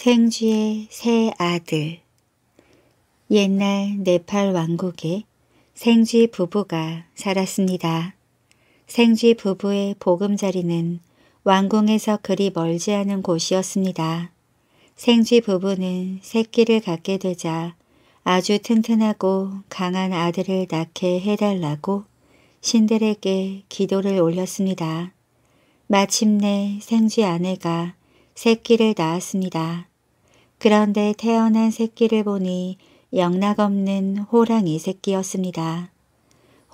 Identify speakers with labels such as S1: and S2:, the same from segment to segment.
S1: 생쥐의 새 아들 옛날 네팔 왕국에 생쥐 부부가 살았습니다. 생쥐 부부의 보금자리는 왕궁에서 그리 멀지 않은 곳이었습니다. 생쥐 부부는 새끼를 갖게 되자 아주 튼튼하고 강한 아들을 낳게 해달라고 신들에게 기도를 올렸습니다. 마침내 생쥐 아내가 새끼를 낳았습니다. 그런데 태어난 새끼를 보니 영락없는 호랑이 새끼였습니다.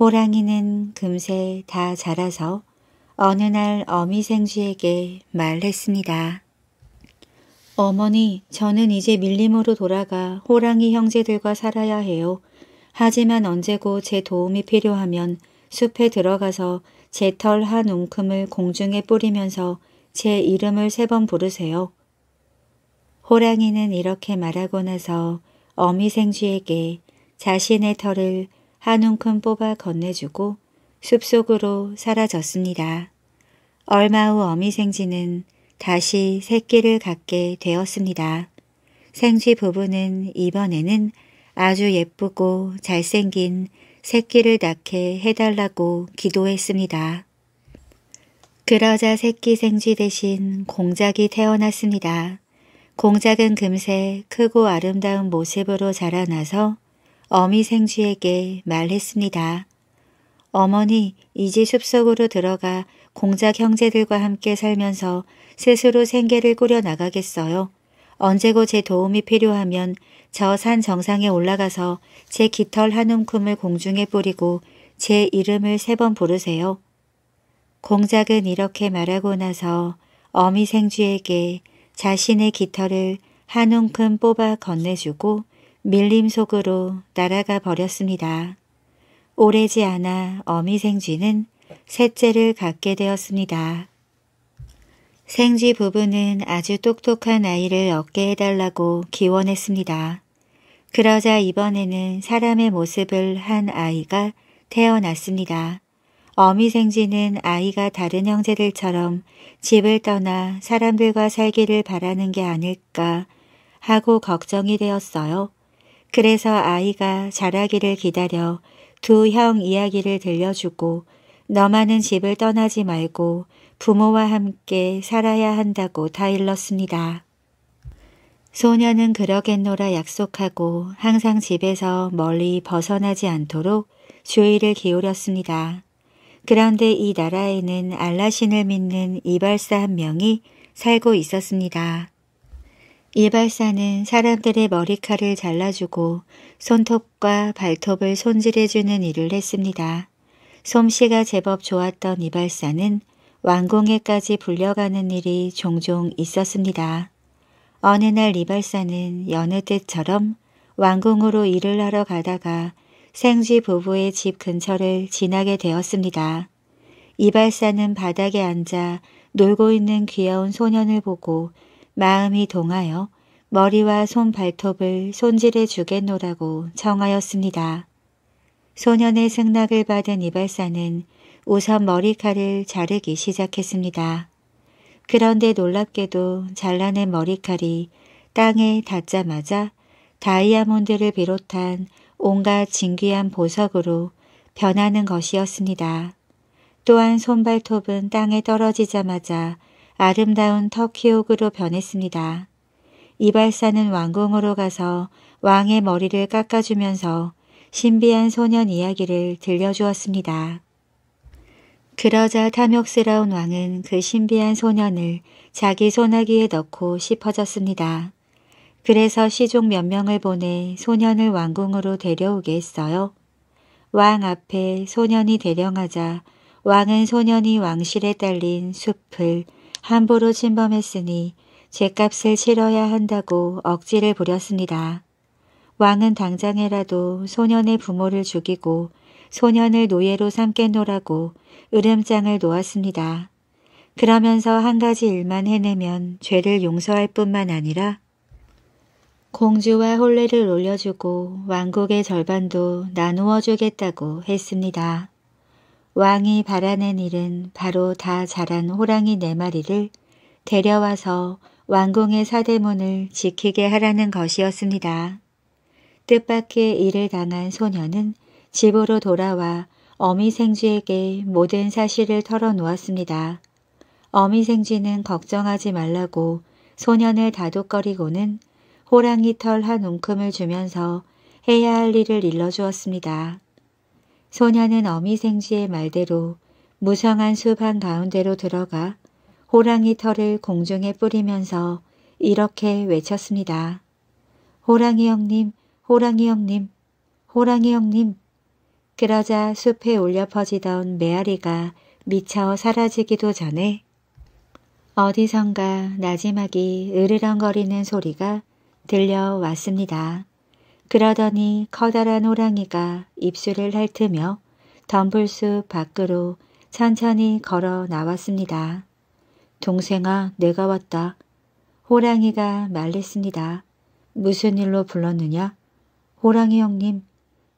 S1: 호랑이는 금세 다 자라서 어느 날 어미 생쥐에게 말했습니다. 어머니, 저는 이제 밀림으로 돌아가 호랑이 형제들과 살아야 해요. 하지만 언제고 제 도움이 필요하면 숲에 들어가서 제 털 한웅큼을 공중에 뿌리면서 제 이름을 세 번 부르세요. 호랑이는 이렇게 말하고 나서 어미 생쥐에게 자신의 털을 한 움큼 뽑아 건네주고 숲속으로 사라졌습니다. 얼마 후 어미 생쥐는 다시 새끼를 갖게 되었습니다. 생쥐 부부는 이번에는 아주 예쁘고 잘생긴 새끼를 낳게 해달라고 기도했습니다. 그러자 새끼 생쥐 대신 공작이 태어났습니다. 공작은 금세 크고 아름다운 모습으로 자라나서 어미 생쥐에게 말했습니다. 어머니, 이제 숲속으로 들어가 공작 형제들과 함께 살면서 스스로 생계를 꾸려나가겠어요. 언제고 제 도움이 필요하면 저 산 정상에 올라가서 제 깃털 한 움큼을 공중에 뿌리고 제 이름을 세 번 부르세요. 공작은 이렇게 말하고 나서 어미 생쥐에게 자신의 깃털을 한 움큼 뽑아 건네주고 밀림 속으로 날아가 버렸습니다. 오래지 않아 어미 생쥐는 셋째를 갖게 되었습니다. 생쥐 부부는 아주 똑똑한 아이를 얻게 해달라고 기원했습니다. 그러자 이번에는 사람의 모습을 한 아이가 태어났습니다. 어미 생쥐는 아이가 다른 형제들처럼 집을 떠나 사람들과 살기를 바라는 게 아닐까 하고 걱정이 되었어요. 그래서 아이가 자라기를 기다려 두 형 이야기를 들려주고 너만은 집을 떠나지 말고 부모와 함께 살아야 한다고 타일렀습니다. 소녀는 그러겠노라 약속하고 항상 집에서 멀리 벗어나지 않도록 주의를 기울였습니다. 그런데 이 나라에는 알라신을 믿는 이발사 한 명이 살고 있었습니다. 이발사는 사람들의 머리카락을 잘라주고 손톱과 발톱을 손질해주는 일을 했습니다. 솜씨가 제법 좋았던 이발사는 왕궁에까지 불려가는 일이 종종 있었습니다. 어느 날 이발사는 여느 때처럼 왕궁으로 일을 하러 가다가 생쥐 부부의 집 근처를 지나게 되었습니다. 이발사는 바닥에 앉아 놀고 있는 귀여운 소년을 보고 마음이 동하여 머리와 손 발톱을 손질해 주겠노라고 청하였습니다. 소년의 승낙을 받은 이발사는 우선 머리칼을 자르기 시작했습니다. 그런데 놀랍게도 잘라낸 머리칼이 땅에 닿자마자 다이아몬드를 비롯한 온갖 진귀한 보석으로 변하는 것이었습니다. 또한 손발톱은 땅에 떨어지자마자 아름다운 터키옥으로 변했습니다. 이발사는 왕궁으로 가서 왕의 머리를 깎아주면서 신비한 소년 이야기를 들려주었습니다. 그러자 탐욕스러운 왕은 그 신비한 소년을 자기 소나기에 넣고 싶어졌습니다 그래서 시종 몇 명을 보내 소년을 왕궁으로 데려오게 했어요. 왕 앞에 소년이 대령하자 왕은 소년이 왕실에 딸린 숲을 함부로 침범했으니 죗값을 치러야 한다고 억지를 부렸습니다. 왕은 당장에라도 소년의 부모를 죽이고 소년을 노예로 삼겠노라고 으름장을 놓았습니다. 그러면서 한 가지 일만 해내면 죄를 용서할 뿐만 아니라 공주와 혼례를 올려주고 왕국의 절반도 나누어 주겠다고 했습니다. 왕이 바라는 일은 바로 다 자란 호랑이 네 마리를 데려와서 왕궁의 사대문을 지키게 하라는 것이었습니다. 뜻밖의 일을 당한 소녀는 집으로 돌아와 어미 생쥐에게 모든 사실을 털어놓았습니다. 어미 생쥐는 걱정하지 말라고 소년을 다독거리고는 호랑이 털 한 움큼을 주면서 해야 할 일을 일러주었습니다. 소녀는 어미 생지의 말대로 무성한 숲 한가운데로 들어가 호랑이 털을 공중에 뿌리면서 이렇게 외쳤습니다. 호랑이 형님, 호랑이 형님, 호랑이 형님. 그러자 숲에 올려 퍼지던 메아리가 미쳐 사라지기도 전에 어디선가 나지막이 으르렁거리는 소리가 들려왔습니다. 그러더니 커다란 호랑이가 입술을 핥으며 덤불숲 밖으로 천천히 걸어 나왔습니다. 동생아 내가 왔다. 호랑이가 말했습니다. 무슨 일로 불렀느냐? 호랑이 형님.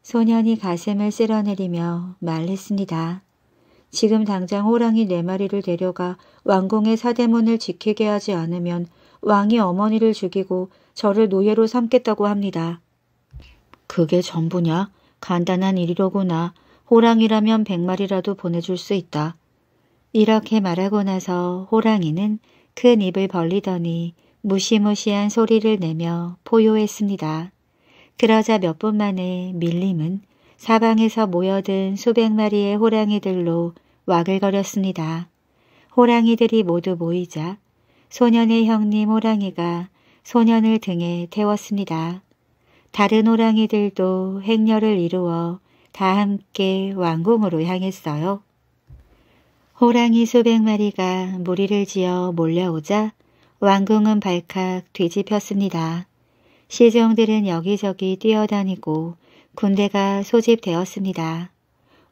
S1: 소년이 가슴을 쓸어내리며 말했습니다. 지금 당장 호랑이 네 마리를 데려가 왕궁의 사대문을 지키게 하지 않으면 왕이 어머니를 죽이고 저를 노예로 삼겠다고 합니다. 그게 전부냐? 간단한 일이로구나. 호랑이라면 백마리라도 보내줄 수 있다. 이렇게 말하고 나서 호랑이는 큰 입을 벌리더니 무시무시한 소리를 내며 포효했습니다. 그러자 몇 분 만에 밀림은 사방에서 모여든 수백 마리의 호랑이들로 와글거렸습니다. 호랑이들이 모두 모이자 소년의 형님 호랑이가 소년을 등에 태웠습니다. 다른 호랑이들도 행렬을 이루어 다 함께 왕궁으로 향했어요. 호랑이 수백 마리가 무리를 지어 몰려오자 왕궁은 발칵 뒤집혔습니다. 시종들은 여기저기 뛰어다니고 군대가 소집되었습니다.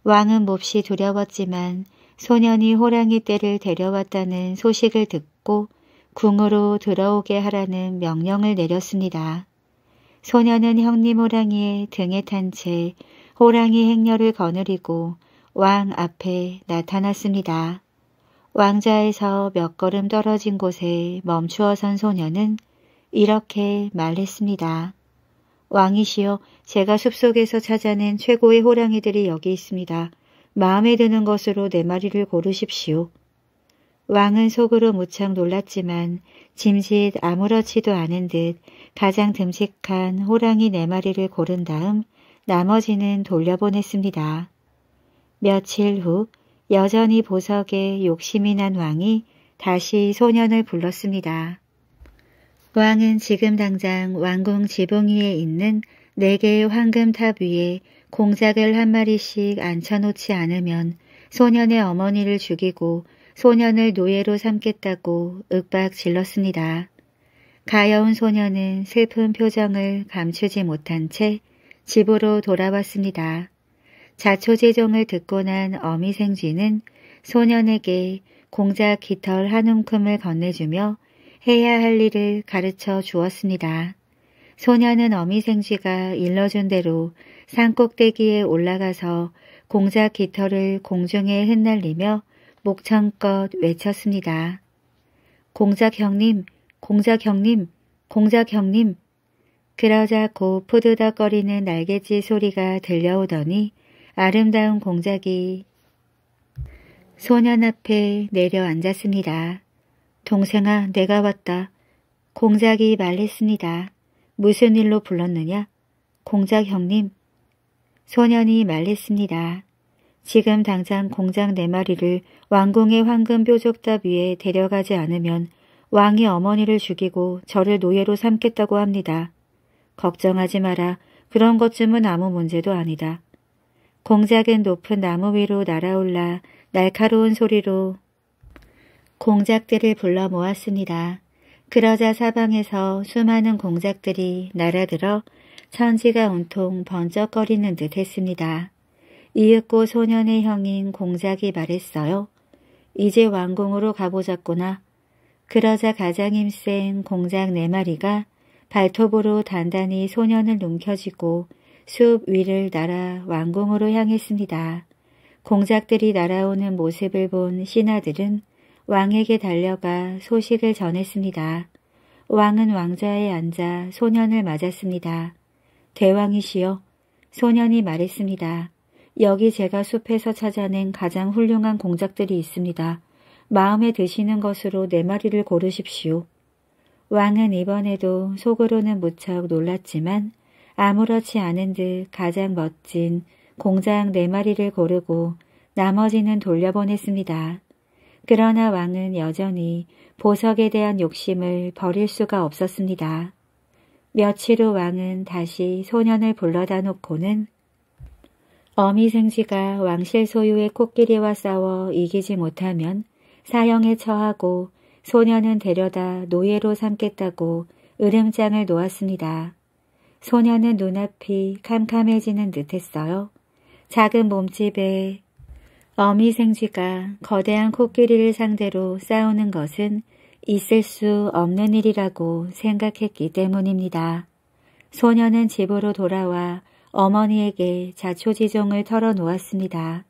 S1: 왕은 몹시 두려웠지만 소년이 호랑이 떼를 데려왔다는 소식을 듣고 궁으로 들어오게 하라는 명령을 내렸습니다. 소녀는 형님 호랑이의 등에 탄 채 호랑이 행렬을 거느리고 왕 앞에 나타났습니다. 왕자에서 몇 걸음 떨어진 곳에 멈추어 선 소녀는 이렇게 말했습니다. 왕이시여 제가 숲속에서 찾아낸 최고의 호랑이들이 여기 있습니다. 마음에 드는 것으로 네 마리를 고르십시오. 왕은 속으로 무척 놀랐지만 짐짓 아무렇지도 않은 듯 가장 듬직한 호랑이 네 마리를 고른 다음 나머지는 돌려보냈습니다. 며칠 후 여전히 보석에 욕심이 난 왕이 다시 소년을 불렀습니다. 왕은 지금 당장 왕궁 지붕위에 있는 네 개의 황금탑 위에 공작을 한 마리씩 앉혀놓지 않으면 소년의 어머니를 죽이고 소년을 노예로 삼겠다고 윽박 질렀습니다. 가여운 소년은 슬픈 표정을 감추지 못한 채 집으로 돌아왔습니다. 자초지종을 듣고 난 어미생쥐는 소년에게 공작 깃털 한 움큼을 건네주며 해야 할 일을 가르쳐 주었습니다. 소년은 어미생쥐가 일러준 대로 산꼭대기에 올라가서 공작 깃털을 공중에 흩날리며 목청껏 외쳤습니다. 공작형님, 공작형님, 공작형님. 그러자 고 푸드덕거리는 날갯짓 소리가 들려오더니 아름다운 공작이 소년 앞에 내려앉았습니다. 동생아, 내가 왔다. 공작이 말했습니다. 무슨 일로 불렀느냐? 공작 형님. 소년이 말했습니다. 지금 당장 공장 네 마리를 왕궁의 황금 뾰족탑 위에 데려가지 않으면 왕이 어머니를 죽이고 저를 노예로 삼겠다고 합니다. 걱정하지 마라. 그런 것쯤은 아무 문제도 아니다. 공작은 높은 나무 위로 날아올라 날카로운 소리로 공작들을 불러 모았습니다. 그러자 사방에서 수많은 공작들이 날아들어 천지가 온통 번쩍거리는 듯 했습니다. 이윽고 소년의 형인 공작이 말했어요. 이제 왕궁으로 가보자꾸나. 그러자 가장 힘센 공작 네 마리가 발톱으로 단단히 소년을 움켜쥐고 숲 위를 날아 왕궁으로 향했습니다. 공작들이 날아오는 모습을 본 신하들은 왕에게 달려가 소식을 전했습니다. 왕은 왕좌에 앉아 소년을 맞았습니다. 대왕이시여, 소년이 말했습니다. 여기 제가 숲에서 찾아낸 가장 훌륭한 공작들이 있습니다. 마음에 드시는 것으로 네 마리를 고르십시오. 왕은 이번에도 속으로는 무척 놀랐지만 아무렇지 않은 듯 가장 멋진 공장 네 마리를 고르고 나머지는 돌려보냈습니다. 그러나 왕은 여전히 보석에 대한 욕심을 버릴 수가 없었습니다. 며칠 후 왕은 다시 소년을 불러다 놓고는 어미 생쥐가 왕실 소유의 코끼리와 싸워 이기지 못하면 사형에 처하고 소년은 데려다 노예로 삼겠다고 으름장을 놓았습니다. 소년은 눈앞이 캄캄해지는 듯했어요. 작은 몸집에 어미 생쥐가 거대한 코끼리를 상대로 싸우는 것은 있을 수 없는 일이라고 생각했기 때문입니다. 소년은 집으로 돌아와 어머니에게 자초지종을 털어놓았습니다.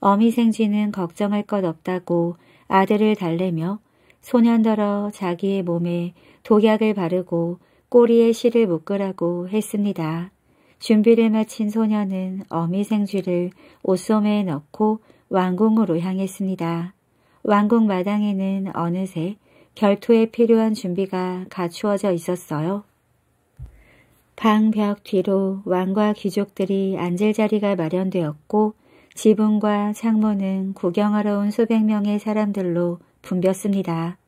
S1: 어미 생쥐는 걱정할 것 없다고 아들을 달래며 소년더러 자기의 몸에 독약을 바르고 꼬리에 실을 묶으라고 했습니다. 준비를 마친 소년은 어미 생쥐를 옷소매에 넣고 왕궁으로 향했습니다. 왕궁 마당에는 어느새 결투에 필요한 준비가 갖추어져 있었어요. 방벽 뒤로 왕과 귀족들이 앉을 자리가 마련되었고 지붕과 창문은 구경하러 온 수백 명의 사람들로 붐볐습니다.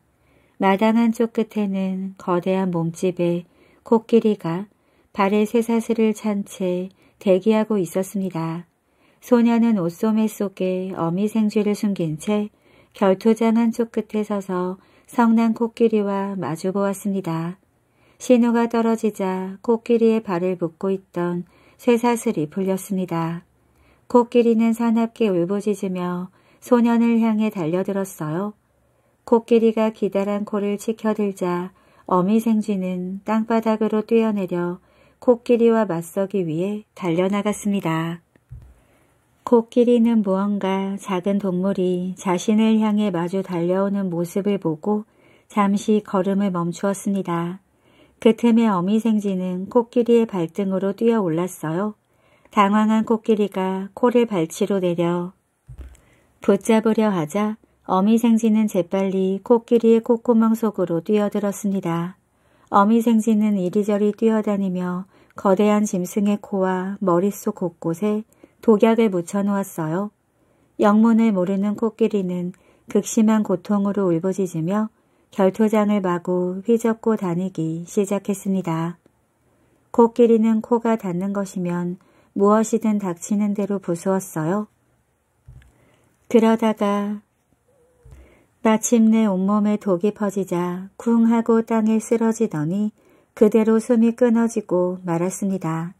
S1: 마당 한쪽 끝에는 거대한 몸집에 코끼리가 발에 쇠사슬을 찬 채 대기하고 있었습니다. 소녀는 옷소매 속에 어미 생쥐를 숨긴 채 결투장 한쪽 끝에 서서 성난 코끼리와 마주보았습니다. 신호가 떨어지자 코끼리의 발을 묶고 있던 쇠사슬이 풀렸습니다. 코끼리는 사납게 울부짖으며 소년을 향해 달려들었어요. 코끼리가 기다란 코를 치켜들자 어미생쥐는 땅바닥으로 뛰어내려 코끼리와 맞서기 위해 달려나갔습니다. 코끼리는 무언가 작은 동물이 자신을 향해 마주 달려오는 모습을 보고 잠시 걸음을 멈추었습니다. 그 틈에 어미 생쥐는 코끼리의 발등으로 뛰어 올랐어요. 당황한 코끼리가 코를 발치로 내려 붙잡으려 하자 어미 생쥐는 재빨리 코끼리의 콧구멍 속으로 뛰어들었습니다. 어미 생쥐는 이리저리 뛰어다니며 거대한 짐승의 코와 머릿속 곳곳에 독약을 묻혀놓았어요. 영문을 모르는 코끼리는 극심한 고통으로 울부짖으며 결토장을 마구 휘젓고 다니기 시작했습니다. 코끼리는 코가 닿는 것이면 무엇이든 닥치는 대로 부수었어요. 그러다가 마침내 온몸에 독이 퍼지자 쿵 하고 땅에 쓰러지더니 그대로 숨이 끊어지고 말았습니다.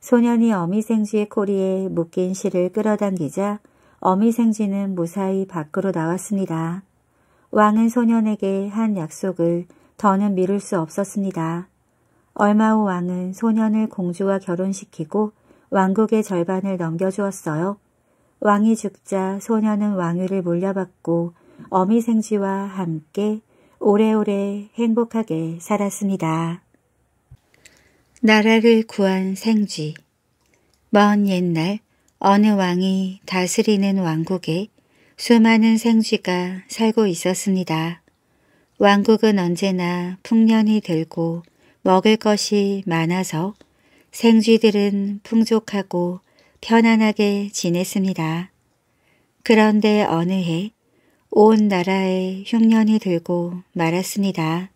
S1: 소년이 어미생쥐의 코리에 묶인 실을 끌어당기자 어미생쥐는 무사히 밖으로 나왔습니다. 왕은 소년에게 한 약속을 더는 미룰 수 없었습니다. 얼마 후 왕은 소년을 공주와 결혼시키고 왕국의 절반을 넘겨주었어요. 왕이 죽자 소년은 왕위를 물려받고 어미생쥐와 함께 오래오래 행복하게 살았습니다. 나라를 구한 생쥐 먼 옛날 어느 왕이 다스리는 왕국에 수많은 생쥐가 살고 있었습니다. 왕국은 언제나 풍년이 들고 먹을 것이 많아서 생쥐들은 풍족하고 편안하게 지냈습니다. 그런데 어느 해 온 나라에 흉년이 들고 말았습니다.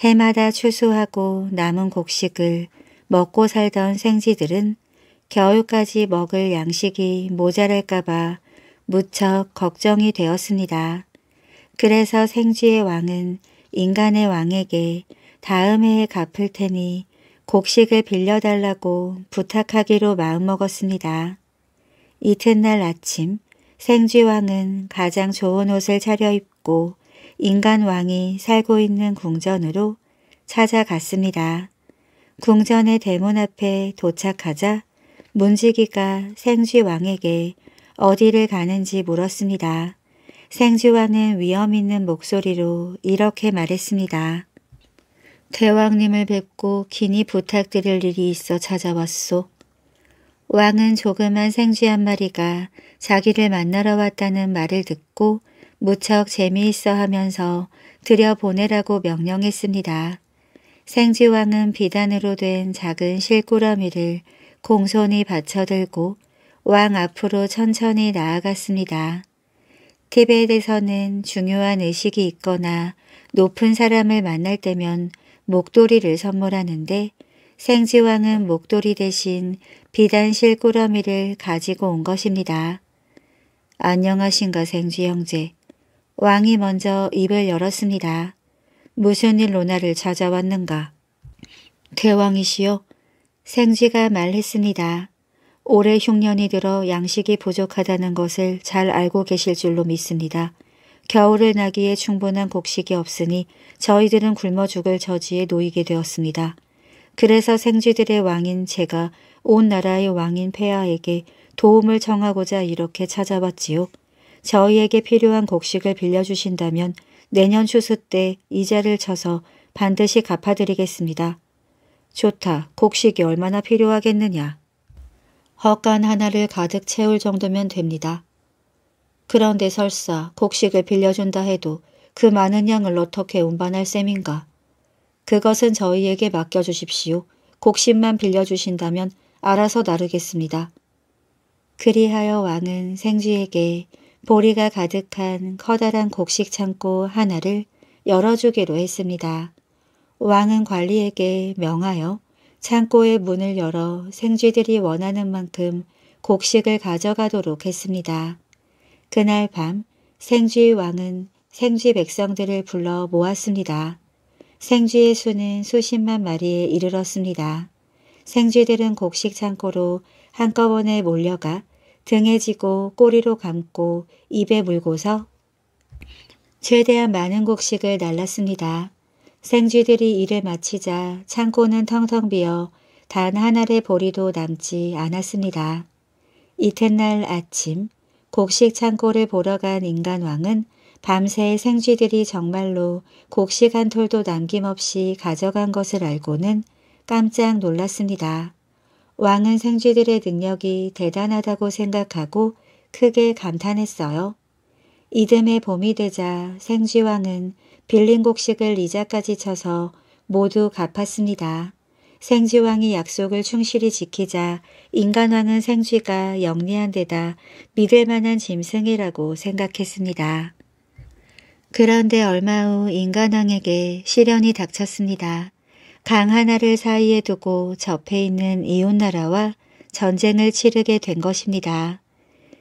S1: 해마다 추수하고 남은 곡식을 먹고 살던 생쥐들은 겨울까지 먹을 양식이 모자랄까봐 무척 걱정이 되었습니다. 그래서 생쥐의 왕은 인간의 왕에게 다음 해에 갚을 테니 곡식을 빌려달라고 부탁하기로 마음먹었습니다. 이튿날 아침 생쥐왕은 가장 좋은 옷을 차려입고 인간왕이 살고 있는 궁전으로 찾아갔습니다. 궁전의 대문 앞에 도착하자 문지기가 생쥐왕에게 어디를 가는지 물었습니다. 생쥐와는 위험 있는 목소리로 이렇게 말했습니다. 대왕님을 뵙고 긴히 부탁드릴 일이 있어 찾아왔소. 왕은 조그만 생쥐 한 마리가 자기를 만나러 왔다는 말을 듣고 무척 재미있어 하면서 들여보내라고 명령했습니다. 생쥐왕은 비단으로 된 작은 실꾸러미를 공손히 받쳐들고 왕 앞으로 천천히 나아갔습니다. 티벳에서는 중요한 의식이 있거나 높은 사람을 만날 때면 목도리를 선물하는데 생지왕은 목도리 대신 비단실 꾸러미를 가지고 온 것입니다. 안녕하신가 생쥐 형제. 왕이 먼저 입을 열었습니다. 무슨 일 로나를 찾아왔는가? 대왕이시여? 생쥐가 말했습니다. 올해 흉년이 들어 양식이 부족하다는 것을 잘 알고 계실 줄로 믿습니다. 겨울을 나기에 충분한 곡식이 없으니 저희들은 굶어 죽을 저지에 놓이게 되었습니다. 그래서 생쥐들의 왕인 제가 온 나라의 왕인 폐하에게 도움을 청하고자 이렇게 찾아왔지요. 저희에게 필요한 곡식을 빌려주신다면 내년 추수 때 이자를 쳐서 반드시 갚아드리겠습니다. 좋다. 곡식이 얼마나 필요하겠느냐. 헛간 하나를 가득 채울 정도면 됩니다. 그런데 설사 곡식을 빌려준다 해도 그 많은 양을 어떻게 운반할 셈인가. 그것은 저희에게 맡겨주십시오. 곡식만 빌려주신다면 알아서 나르겠습니다. 그리하여 왕은 생쥐에게 보리가 가득한 커다란 곡식 창고 하나를 열어주기로 했습니다. 왕은 관리에게 명하여 창고의 문을 열어 생쥐들이 원하는 만큼 곡식을 가져가도록 했습니다. 그날 밤 생쥐 왕은 생쥐 백성들을 불러 모았습니다. 생쥐의 수는 수십만 마리에 이르렀습니다. 생쥐들은 곡식 창고로 한꺼번에 몰려가 등에 지고 꼬리로 감고 입에 물고서 최대한 많은 곡식을 날랐습니다. 생쥐들이 일을 마치자 창고는 텅텅 비어 단 하나의 보리도 남지 않았습니다. 이튿날 아침 곡식 창고를 보러 간 인간왕은 밤새 생쥐들이 정말로 곡식 한 톨도 남김없이 가져간 것을 알고는 깜짝 놀랐습니다. 왕은 생쥐들의 능력이 대단하다고 생각하고 크게 감탄했어요. 이듬해 봄이 되자 생쥐왕은 빌린 곡식을 이자까지 쳐서 모두 갚았습니다. 생쥐왕이 약속을 충실히 지키자 인간왕은 생쥐가 영리한 데다 믿을 만한 짐승이라고 생각했습니다. 그런데 얼마 후 인간왕에게 시련이 닥쳤습니다. 강 하나를 사이에 두고 접해 있는 이웃나라와 전쟁을 치르게 된 것입니다.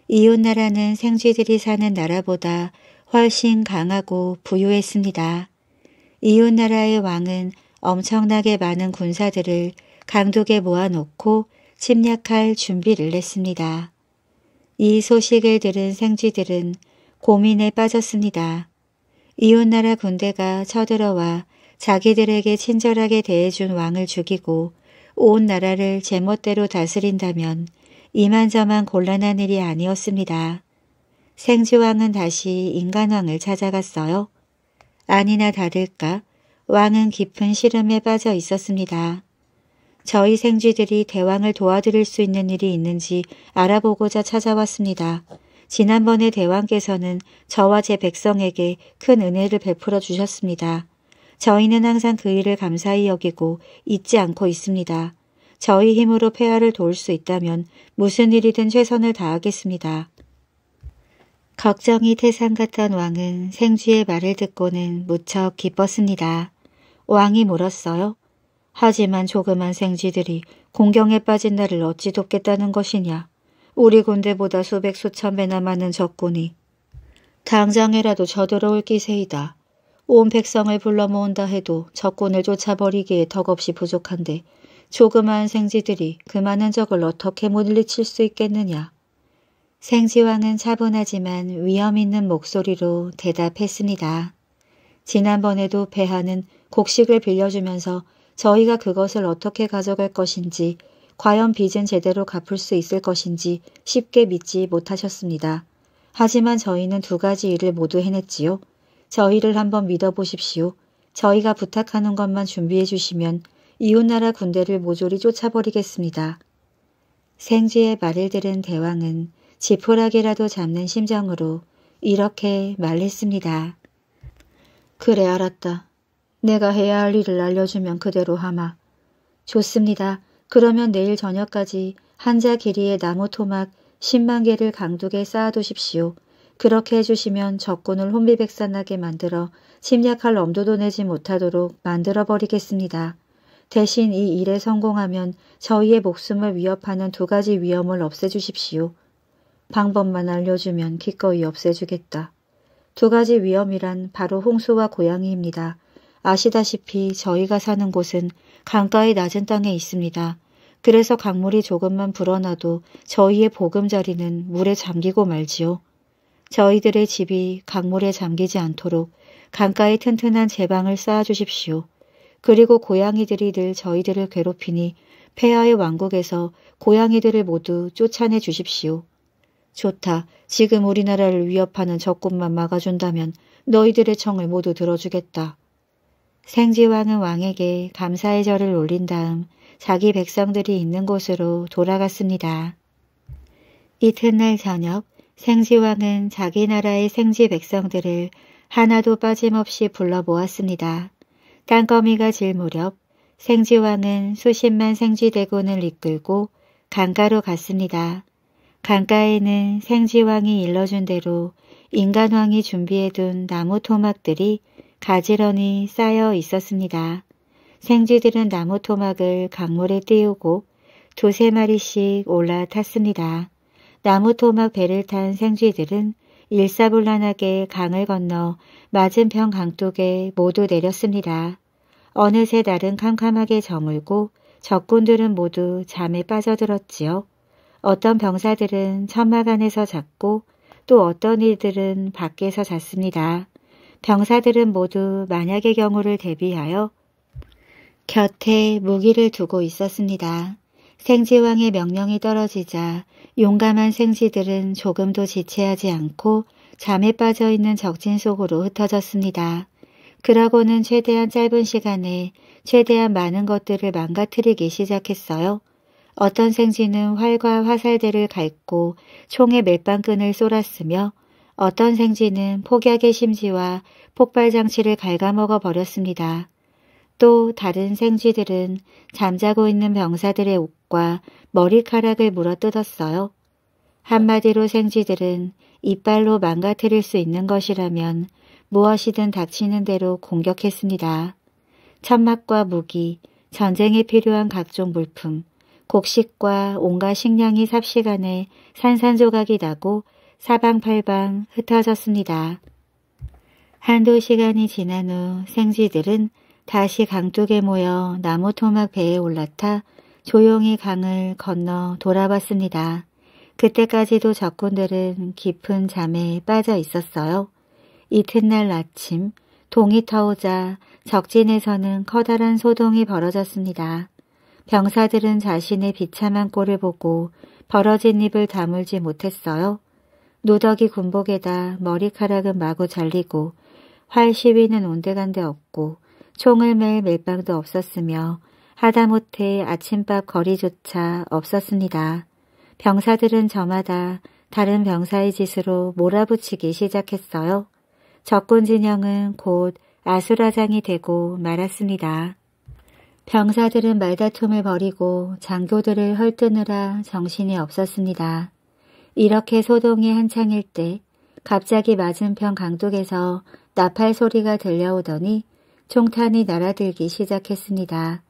S1: 이웃나라는 생쥐들이 사는 나라보다 훨씬 강하고 부유했습니다. 이웃나라의 왕은 엄청나게 많은 군사들을 강독에 모아놓고 침략할 준비를 했습니다. 이 소식을 들은 생쥐들은 고민에 빠졌습니다. 이웃나라 군대가 쳐들어와 자기들에게 친절하게 대해준 왕을 죽이고 온 나라를 제멋대로 다스린다면 이만저만 곤란한 일이 아니었습니다. 생쥐왕은 다시 인간왕을 찾아갔어요. 아니나 다를까 왕은 깊은 시름에 빠져 있었습니다. 저희 생쥐들이 대왕을 도와드릴 수 있는 일이 있는지 알아보고자 찾아왔습니다. 지난번에 대왕께서는 저와 제 백성에게 큰 은혜를 베풀어 주셨습니다. 저희는 항상 그 일을 감사히 여기고 잊지 않고 있습니다. 저희 힘으로 폐하를 도울 수 있다면 무슨 일이든 최선을 다하겠습니다. 걱정이 태산 같던 왕은 생쥐의 말을 듣고는 무척 기뻤습니다. 왕이 물었어요. 하지만 조그만 생쥐들이 공경에 빠진 나를 어찌 돕겠다는 것이냐. 우리 군대보다 수백 수천 배나 많은 적군이 당장에라도 저들어올 기세이다. 온 백성을 불러 모은다 해도 적군을 쫓아버리기에 덕없이 부족한데 조그마한 생쥐들이 그 많은 적을 어떻게 물리칠 수 있겠느냐. 생지왕은 차분하지만 위험 있는 목소리로 대답했습니다. 지난번에도 배하는 곡식을 빌려주면서 저희가 그것을 어떻게 가져갈 것인지 과연 빚은 제대로 갚을 수 있을 것인지 쉽게 믿지 못하셨습니다. 하지만 저희는 두 가지 일을 모두 해냈지요. 저희를 한번 믿어보십시오. 저희가 부탁하는 것만 준비해 주시면 이웃나라 군대를 모조리 쫓아버리겠습니다. 생쥐의 말을 들은 대왕은 지푸라기라도 잡는 심정으로 이렇게 말렸습니다. 그래 알았다. 내가 해야 할 일을 알려주면 그대로 하마. 좋습니다. 그러면 내일 저녁까지 한자 길이의 나무 토막 10만 개를 강둑에 쌓아두십시오. 그렇게 해주시면 적군을 혼비백산하게 만들어 침략할 엄두도 내지 못하도록 만들어버리겠습니다. 대신 이 일에 성공하면 저희의 목숨을 위협하는 두 가지 위험을 없애주십시오. 방법만 알려주면 기꺼이 없애주겠다. 두 가지 위험이란 바로 홍수와 고양이입니다. 아시다시피 저희가 사는 곳은 강가의 낮은 땅에 있습니다. 그래서 강물이 조금만 불어나도 저희의 보금자리는 물에 잠기고 말지요. 저희들의 집이 강물에 잠기지 않도록 강가에 튼튼한 제방을 쌓아주십시오. 그리고 고양이들이 늘 저희들을 괴롭히니 폐하의 왕국에서 고양이들을 모두 쫓아내 주십시오. 좋다. 지금 우리나라를 위협하는 적군만 막아준다면 너희들의 청을 모두 들어주겠다. 생지왕은 왕에게 감사의 절을 올린 다음 자기 백성들이 있는 곳으로 돌아갔습니다. 이튿날 저녁 생지왕은 자기 나라의 생지 백성들을 하나도 빠짐없이 불러 보았습니다 땅거미가 질 무렵 생지왕은 수십만 생쥐대군을 이끌고 강가로 갔습니다. 강가에는 생지왕이 일러준 대로 인간왕이 준비해둔 나무 토막들이 가지런히 쌓여 있었습니다. 생쥐들은 나무 토막을 강물에 띄우고 두세 마리씩 올라탔습니다. 나무 토막 배를 탄 생쥐들은 일사불란하게 강을 건너 맞은편 강둑에 모두 내렸습니다. 어느새 날은 캄캄하게 저물고 적군들은 모두 잠에 빠져들었지요. 어떤 병사들은 천막 안에서 잤고 또 어떤 이들은 밖에서 잤습니다. 병사들은 모두 만약의 경우를 대비하여 곁에 무기를 두고 있었습니다. 생지왕의 명령이 떨어지자 용감한 생지들은 조금도 지체하지 않고 잠에 빠져있는 적진 속으로 흩어졌습니다. 그러고는 최대한 짧은 시간에 최대한 많은 것들을 망가뜨리기 시작했어요. 어떤 생쥐는 활과 화살대를 갈고 총의 멜빵끈을 쏠았으며 어떤 생쥐는 폭약의 심지와 폭발장치를 갉아먹어 버렸습니다. 또 다른 생쥐들은 잠자고 있는 병사들의 옷과 머리카락을 물어뜯었어요. 한마디로 생쥐들은 이빨로 망가뜨릴 수 있는 것이라면 무엇이든 닥치는 대로 공격했습니다. 천막과 무기, 전쟁에 필요한 각종 물품, 곡식과 온갖 식량이 삽시간에 산산조각이 나고 사방팔방 흩어졌습니다. 한두 시간이 지난 후 생쥐들은 다시 강둑에 모여 나무 토막 배에 올라타 조용히 강을 건너 돌아봤습니다. 그때까지도 적군들은 깊은 잠에 빠져 있었어요. 이튿날 아침 동이 터오자 적진에서는 커다란 소동이 벌어졌습니다. 병사들은 자신의 비참한 꼴을 보고 벌어진 입을 다물지 못했어요. 노덕이 군복에다 머리카락은 마구 잘리고 활 시위는 온데간데 없고 총을 맬 멜빵도 없었으며 하다못해 아침밥 거리조차 없었습니다. 병사들은 저마다 다른 병사의 짓으로 몰아붙이기 시작했어요. 적군 진영은 곧 아수라장이 되고 말았습니다. 병사들은 말다툼을 벌이고 장교들을 헐뜨느라 정신이 없었습니다. 이렇게 소동이 한창일 때 갑자기 맞은편 강둑에서 나팔 소리가 들려오더니 총탄이 날아들기 시작했습니다.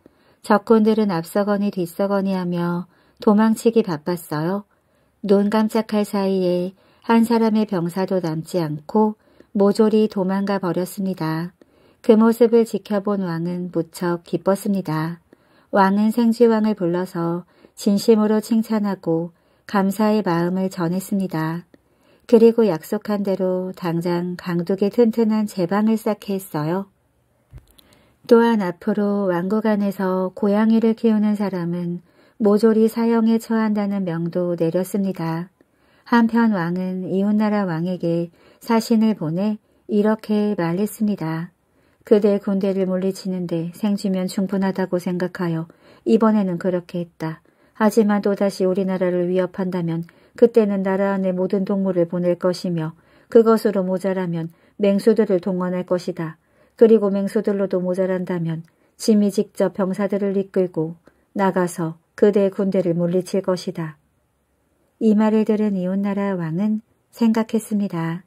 S1: 적군들은 앞서거니 뒤서거니 하며 도망치기 바빴어요. 눈 깜짝할 사이에 한 사람의 병사도 남지 않고 모조리 도망가 버렸습니다. 그 모습을 지켜본 왕은 무척 기뻤습니다. 왕은 생쥐왕을 불러서 진심으로 칭찬하고 감사의 마음을 전했습니다. 그리고 약속한 대로 당장 강둑의 튼튼한 제방을 쌓게 했어요. 또한 앞으로 왕국 안에서 고양이를 키우는 사람은 모조리 사형에 처한다는 명도 내렸습니다. 한편 왕은 이웃나라 왕에게 사신을 보내 이렇게 말했습니다. 그대의 군대를 물리치는데 생쥐면 충분하다고 생각하여 이번에는 그렇게 했다. 하지만 또다시 우리나라를 위협한다면 그때는 나라 안에 모든 동물을 보낼 것이며 그것으로 모자라면 맹수들을 동원할 것이다. 그리고 맹수들로도 모자란다면 짐이 직접 병사들을 이끌고 나가서 그대의 군대를 물리칠 것이다. 이 말을 들은 이웃나라 왕은 생각했습니다.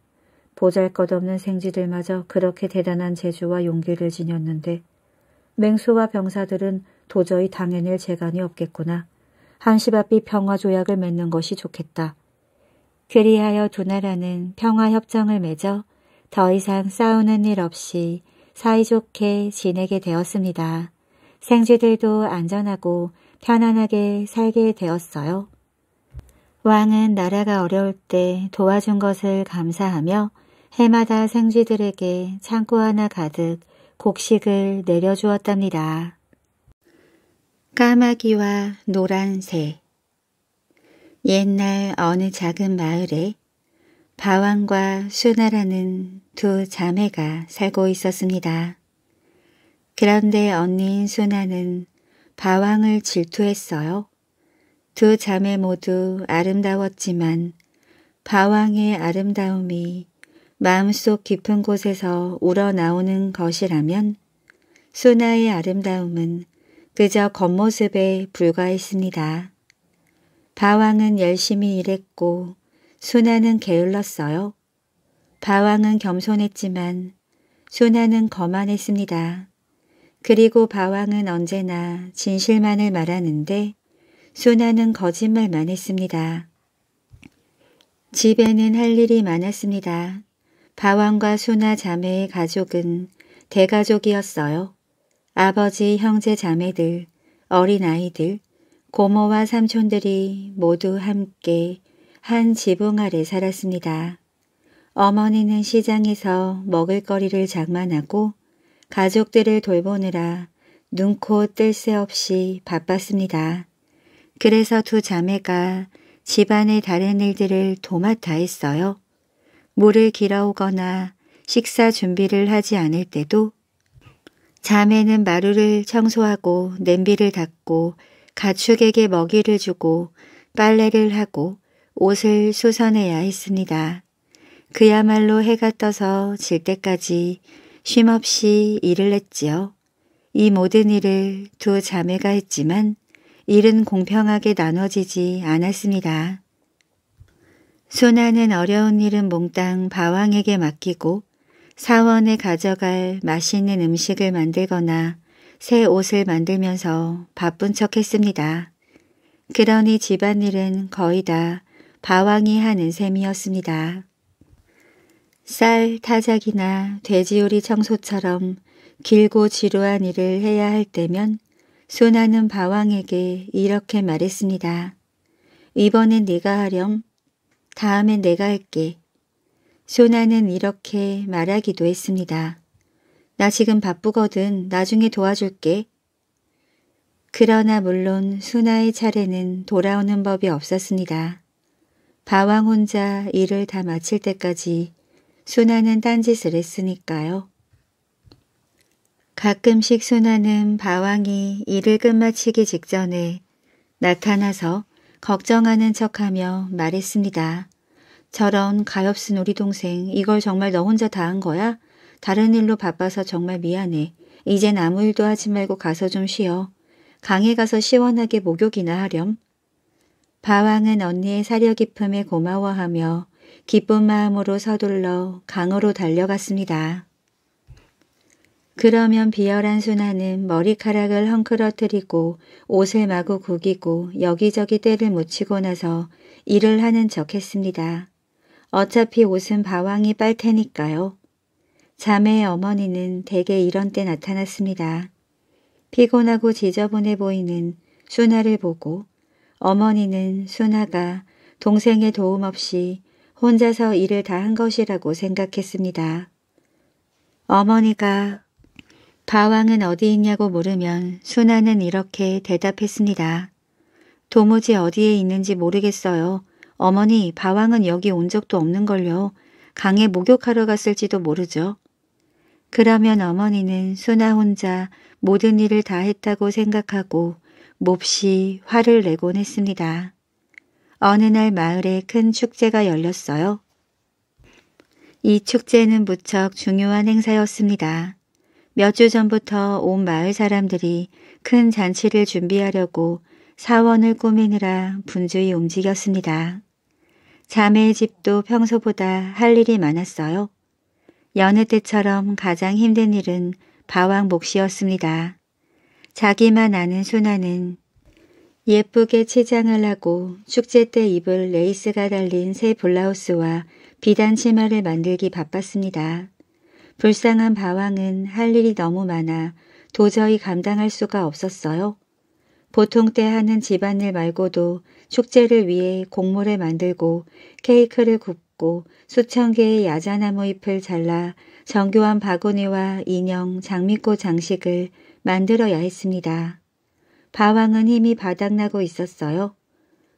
S1: 보잘것없는 생쥐들마저 그렇게 대단한 재주와 용기를 지녔는데 맹수와 병사들은 도저히 당해낼 재간이 없겠구나. 한시바삐 평화조약을 맺는 것이 좋겠다. 그리하여 두 나라는 평화협정을 맺어 더 이상 싸우는 일 없이 사이좋게 지내게 되었습니다. 생쥐들도 안전하고 편안하게 살게 되었어요. 왕은 나라가 어려울 때 도와준 것을 감사하며 해마다 생쥐들에게 창고 하나 가득 곡식을 내려주었답니다. 까마귀와 노란새 옛날 어느 작은 마을에 바왕과 수나라는 두 자매가 살고 있었습니다. 그런데 언니인 수나는 바왕을 질투했어요. 두 자매 모두 아름다웠지만 바왕의 아름다움이 마음속 깊은 곳에서 우러나오는 것이라면 소나의 아름다움은 그저 겉모습에 불과했습니다. 바왕은 열심히 일했고 소나는 게을렀어요. 바왕은 겸손했지만 소나는 거만했습니다. 그리고 바왕은 언제나 진실만을 말하는데 소나는 거짓말만 했습니다. 집에는 할 일이 많았습니다. 바왕과 수나 자매의 가족은 대가족이었어요. 아버지, 형제, 자매들, 어린아이들, 고모와 삼촌들이 모두 함께 한 지붕 아래 살았습니다. 어머니는 시장에서 먹을거리를 장만하고 가족들을 돌보느라 눈코 뜰 새 없이 바빴습니다. 그래서 두 자매가 집안의 다른 일들을 도맡아 했어요. 물을 길어오거나 식사 준비를 하지 않을 때도 잠에는 마루를 청소하고 냄비를 닦고 가축에게 먹이를 주고 빨래를 하고 옷을 수선해야 했습니다. 그야말로 해가 떠서 질 때까지 쉼없이 일을 했지요. 이 모든 일을 두 자매가 했지만 일은 공평하게 나눠지지 않았습니다. 소나는 어려운 일은 몽땅 바왕에게 맡기고 사원에 가져갈 맛있는 음식을 만들거나 새 옷을 만들면서 바쁜 척 했습니다. 그러니 집안일은 거의 다 바왕이 하는 셈이었습니다. 쌀, 타작이나 돼지요리 청소처럼 길고 지루한 일을 해야 할 때면 소나는 바왕에게 이렇게 말했습니다. 이번엔 네가 하렴. 다음엔 내가 할게. 소나는 이렇게 말하기도 했습니다. 나 지금 바쁘거든 나중에 도와줄게. 그러나 물론 수나의 차례는 돌아오는 법이 없었습니다. 바왕 혼자 일을 다 마칠 때까지 수나는 딴짓을 했으니까요. 가끔씩 수나는 바왕이 일을 끝마치기 직전에 나타나서 걱정하는 척하며 말했습니다. 저런 가엾은 우리 동생 이걸 정말 너 혼자 다 한 거야? 다른 일로 바빠서 정말 미안해. 이젠 아무 일도 하지 말고 가서 좀 쉬어. 강에 가서 시원하게 목욕이나 하렴. 바왕은 언니의 사려 깊음에 고마워하며 기쁜 마음으로 서둘러 강으로 달려갔습니다. 그러면 비열한 순나는 머리카락을 헝클어뜨리고 옷을 마구 구기고 여기저기 때를 묻히고 나서 일을 하는 척 했습니다. 어차피 옷은 바왕이 빨 테니까요. 자매의 어머니는 대개 이런 때 나타났습니다. 피곤하고 지저분해 보이는 순나를 보고 어머니는 순나가 동생의 도움 없이 혼자서 일을 다 한 것이라고 생각했습니다. 어머니가 바왕은 어디 있냐고 물으면 순아는 이렇게 대답했습니다. 도무지 어디에 있는지 모르겠어요. 어머니, 바왕은 여기 온 적도 없는걸요. 강에 목욕하러 갔을지도 모르죠. 그러면 어머니는 순아 혼자 모든 일을 다 했다고 생각하고 몹시 화를 내곤 했습니다. 어느 날 마을에 큰 축제가 열렸어요. 이 축제는 무척 중요한 행사였습니다. 몇주 전부터 온 마을 사람들이 큰 잔치를 준비하려고 사원을 꾸미느라 분주히 움직였습니다. 자매의 집도 평소보다 할 일이 많았어요. 여느 때처럼 가장 힘든 일은 바왕 몫이었습니다. 자기만 아는 소나는 예쁘게 치장을 하고 축제 때 입을 레이스가 달린 새 블라우스와 비단 치마를 만들기 바빴습니다. 불쌍한 바왕은 할 일이 너무 많아 도저히 감당할 수가 없었어요. 보통 때 하는 집안일 말고도 축제를 위해 곡물을 만들고 케이크를 굽고 수천 개의 야자나무 잎을 잘라 정교한 바구니와 인형, 장미꽃 장식을 만들어야 했습니다. 바왕은 힘이 바닥나고 있었어요.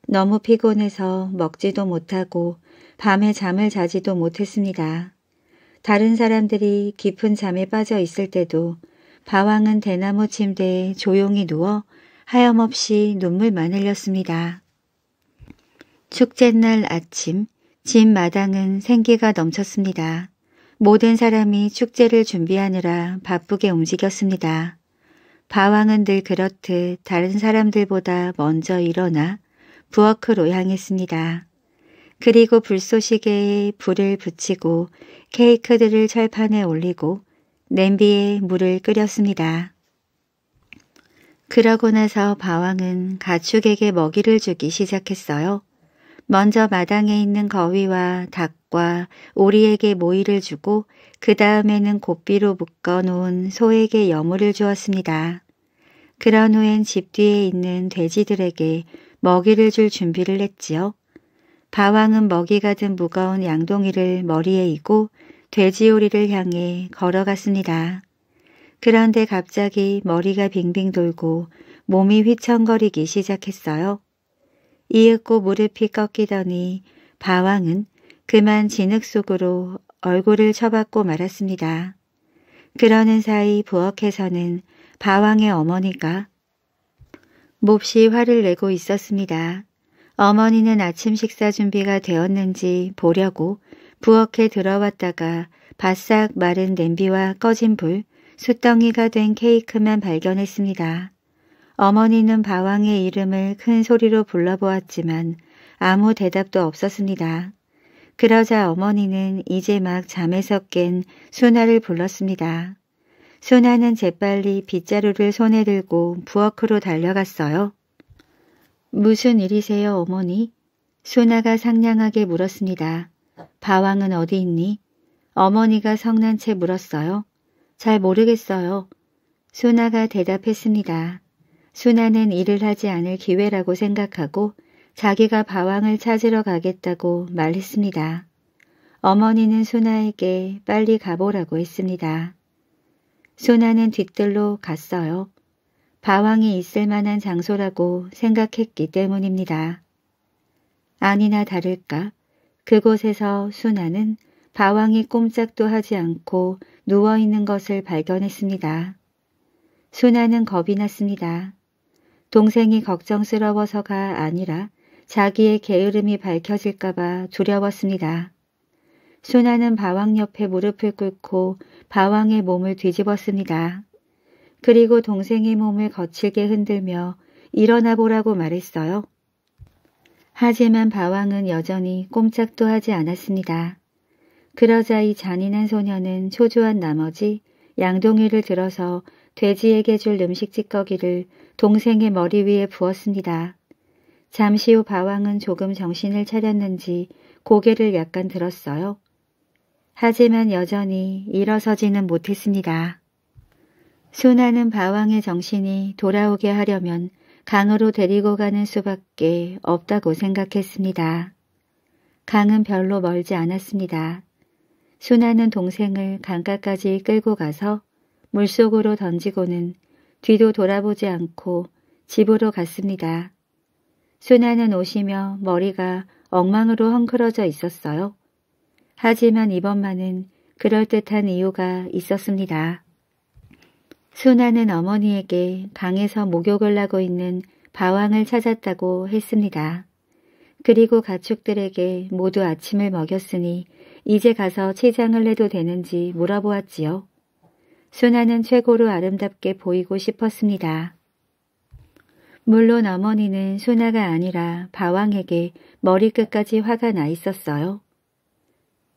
S1: 너무 피곤해서 먹지도 못하고 밤에 잠을 자지도 못했습니다. 다른 사람들이 깊은 잠에 빠져 있을 때도 바왕은 대나무 침대에 조용히 누워 하염없이 눈물만 흘렸습니다. 축제날 아침 집 마당은 생기가 넘쳤습니다. 모든 사람이 축제를 준비하느라 바쁘게 움직였습니다. 바왕은 늘 그렇듯 다른 사람들보다 먼저 일어나 부엌으로 향했습니다. 그리고 불쏘시개에 불을 붙이고 케이크들을 철판에 올리고 냄비에 물을 끓였습니다. 그러고 나서 바왕은 가축에게 먹이를 주기 시작했어요. 먼저 마당에 있는 거위와 닭과 오리에게 모이를 주고 그 다음에는 곱비로 묶어놓은 소에게 여물을 주었습니다. 그런 후엔 집 뒤에 있는 돼지들에게 먹이를 줄 준비를 했지요. 바왕은 먹이가 든 무거운 양동이를 머리에 이고 돼지오리를 향해 걸어갔습니다. 그런데 갑자기 머리가 빙빙 돌고 몸이 휘청거리기 시작했어요. 이윽고 무릎이 꺾이더니 바왕은 그만 진흙 속으로 얼굴을 쳐박고 말았습니다. 그러는 사이 부엌에서는 바왕의 어머니가 몹시 화를 내고 있었습니다. 어머니는 아침 식사 준비가 되었는지 보려고 부엌에 들어왔다가 바싹 마른 냄비와 꺼진 불, 숯덩이가 된 케이크만 발견했습니다. 어머니는 바왕의 이름을 큰 소리로 불러보았지만 아무 대답도 없었습니다. 그러자 어머니는 이제 막 잠에서 깬 순아를 불렀습니다. 순아는 재빨리 빗자루를 손에 들고 부엌으로 달려갔어요. 무슨 일이세요, 어머니? 소나가 상냥하게 물었습니다. 바왕은 어디 있니? 어머니가 성난 채 물었어요. 잘 모르겠어요. 소나가 대답했습니다. 소나는 일을 하지 않을 기회라고 생각하고 자기가 바왕을 찾으러 가겠다고 말했습니다. 어머니는 소나에게 빨리 가보라고 했습니다. 소나는 뒤뜰로 갔어요. 바왕이 있을 만한 장소라고 생각했기 때문입니다. 아니나 다를까 그곳에서 순아는 바왕이 꼼짝도 하지 않고 누워있는 것을 발견했습니다. 순아는 겁이 났습니다. 동생이 걱정스러워서가 아니라 자기의 게으름이 밝혀질까봐 두려웠습니다. 순아는 바왕 옆에 무릎을 꿇고 바왕의 몸을 뒤집었습니다. 그리고 동생의 몸을 거칠게 흔들며 일어나 보라고 말했어요. 하지만 바왕은 여전히 꼼짝도 하지 않았습니다. 그러자 이 잔인한 소녀는 초조한 나머지 양동이를 들어서 돼지에게 줄 음식 찌꺼기를 동생의 머리 위에 부었습니다. 잠시 후 바왕은 조금 정신을 차렸는지 고개를 약간 들었어요. 하지만 여전히 일어서지는 못했습니다. 순하는 바왕의 정신이 돌아오게 하려면 강으로 데리고 가는 수밖에 없다고 생각했습니다. 강은 별로 멀지 않았습니다. 순하는 동생을 강가까지 끌고 가서 물속으로 던지고는 뒤도 돌아보지 않고 집으로 갔습니다. 순하는 오시며 머리가 엉망으로 헝클어져 있었어요. 하지만 이번만은 그럴듯한 이유가 있었습니다. 순아는 어머니에게 강에서 목욕을 하고 있는 바왕을 찾았다고 했습니다. 그리고 가축들에게 모두 아침을 먹였으니 이제 가서 치장을 해도 되는지 물어보았지요. 순아는 최고로 아름답게 보이고 싶었습니다. 물론 어머니는 순아가 아니라 바왕에게 머리끝까지 화가 나 있었어요.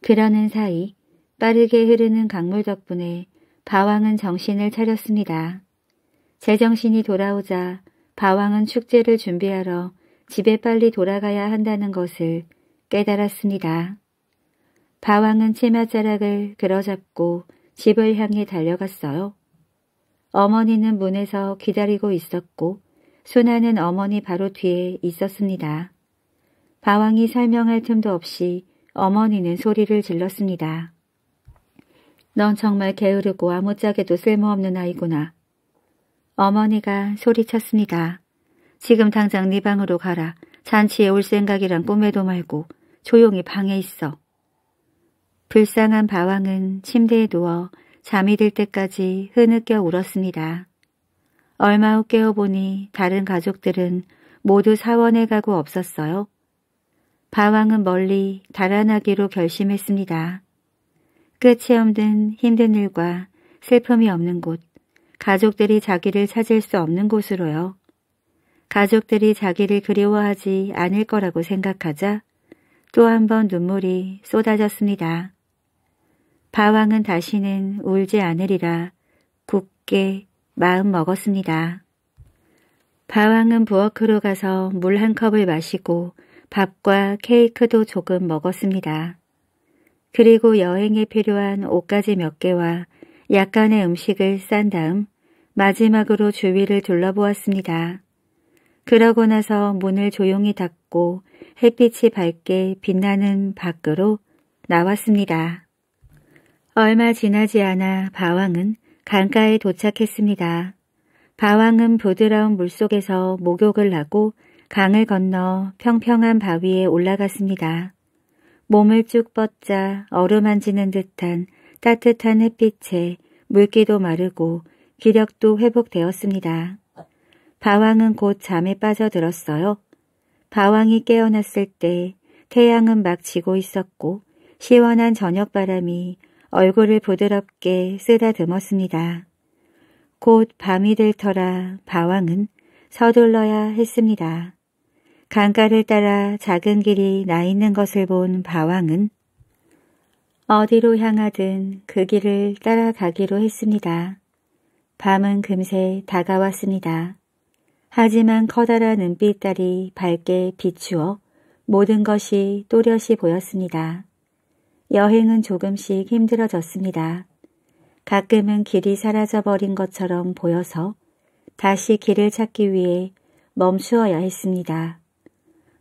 S1: 그러는 사이 빠르게 흐르는 강물 덕분에 바왕은 정신을 차렸습니다. 제정신이 돌아오자 바왕은 축제를 준비하러 집에 빨리 돌아가야 한다는 것을 깨달았습니다. 바왕은 치마자락을 그러잡고 집을 향해 달려갔어요. 어머니는 문에서 기다리고 있었고 순아는 어머니 바로 뒤에 있었습니다. 바왕이 설명할 틈도 없이 어머니는 소리를 질렀습니다. 넌 정말 게으르고 아무짝에도 쓸모없는 아이구나. 어머니가 소리쳤습니다. 지금 당장 네 방으로 가라. 잔치에 올 생각이란 꿈에도 말고 조용히 방에 있어. 불쌍한 바왕은 침대에 누워 잠이 들 때까지 흐느껴 울었습니다. 얼마 후 깨어보니 다른 가족들은 모두 사원에 가고 없었어요. 바왕은 멀리 달아나기로 결심했습니다. 끝이 없는 힘든 일과 슬픔이 없는 곳, 가족들이 자기를 찾을 수 없는 곳으로요. 가족들이 자기를 그리워하지 않을 거라고 생각하자 또 한 번 눈물이 쏟아졌습니다. 바왕은 다시는 울지 않으리라 굳게 마음 먹었습니다. 바왕은 부엌으로 가서 물 한 컵을 마시고 밥과 케이크도 조금 먹었습니다. 그리고 여행에 필요한 옷가지 몇 개와 약간의 음식을 싼 다음 마지막으로 주위를 둘러보았습니다. 그러고 나서 문을 조용히 닫고 햇빛이 밝게 빛나는 밖으로 나왔습니다. 얼마 지나지 않아 바왕은 강가에 도착했습니다. 바왕은 부드러운 물속에서 목욕을 하고 강을 건너 평평한 바위에 올라갔습니다. 몸을 쭉 뻗자 어루만지는 듯한 따뜻한 햇빛에 물기도 마르고 기력도 회복되었습니다. 바왕은 곧 잠에 빠져들었어요. 바왕이 깨어났을 때 태양은 막 지고 있었고 시원한 저녁바람이 얼굴을 부드럽게 쓰다듬었습니다. 곧 밤이 될 터라 바왕은 서둘러야 했습니다. 강가를 따라 작은 길이 나 있는 것을 본 바왕은 어디로 향하든 그 길을 따라가기로 했습니다. 밤은 금세 다가왔습니다. 하지만 커다란 은빛달이 밝게 비추어 모든 것이 또렷이 보였습니다. 여행은 조금씩 힘들어졌습니다. 가끔은 길이 사라져버린 것처럼 보여서 다시 길을 찾기 위해 멈추어야 했습니다.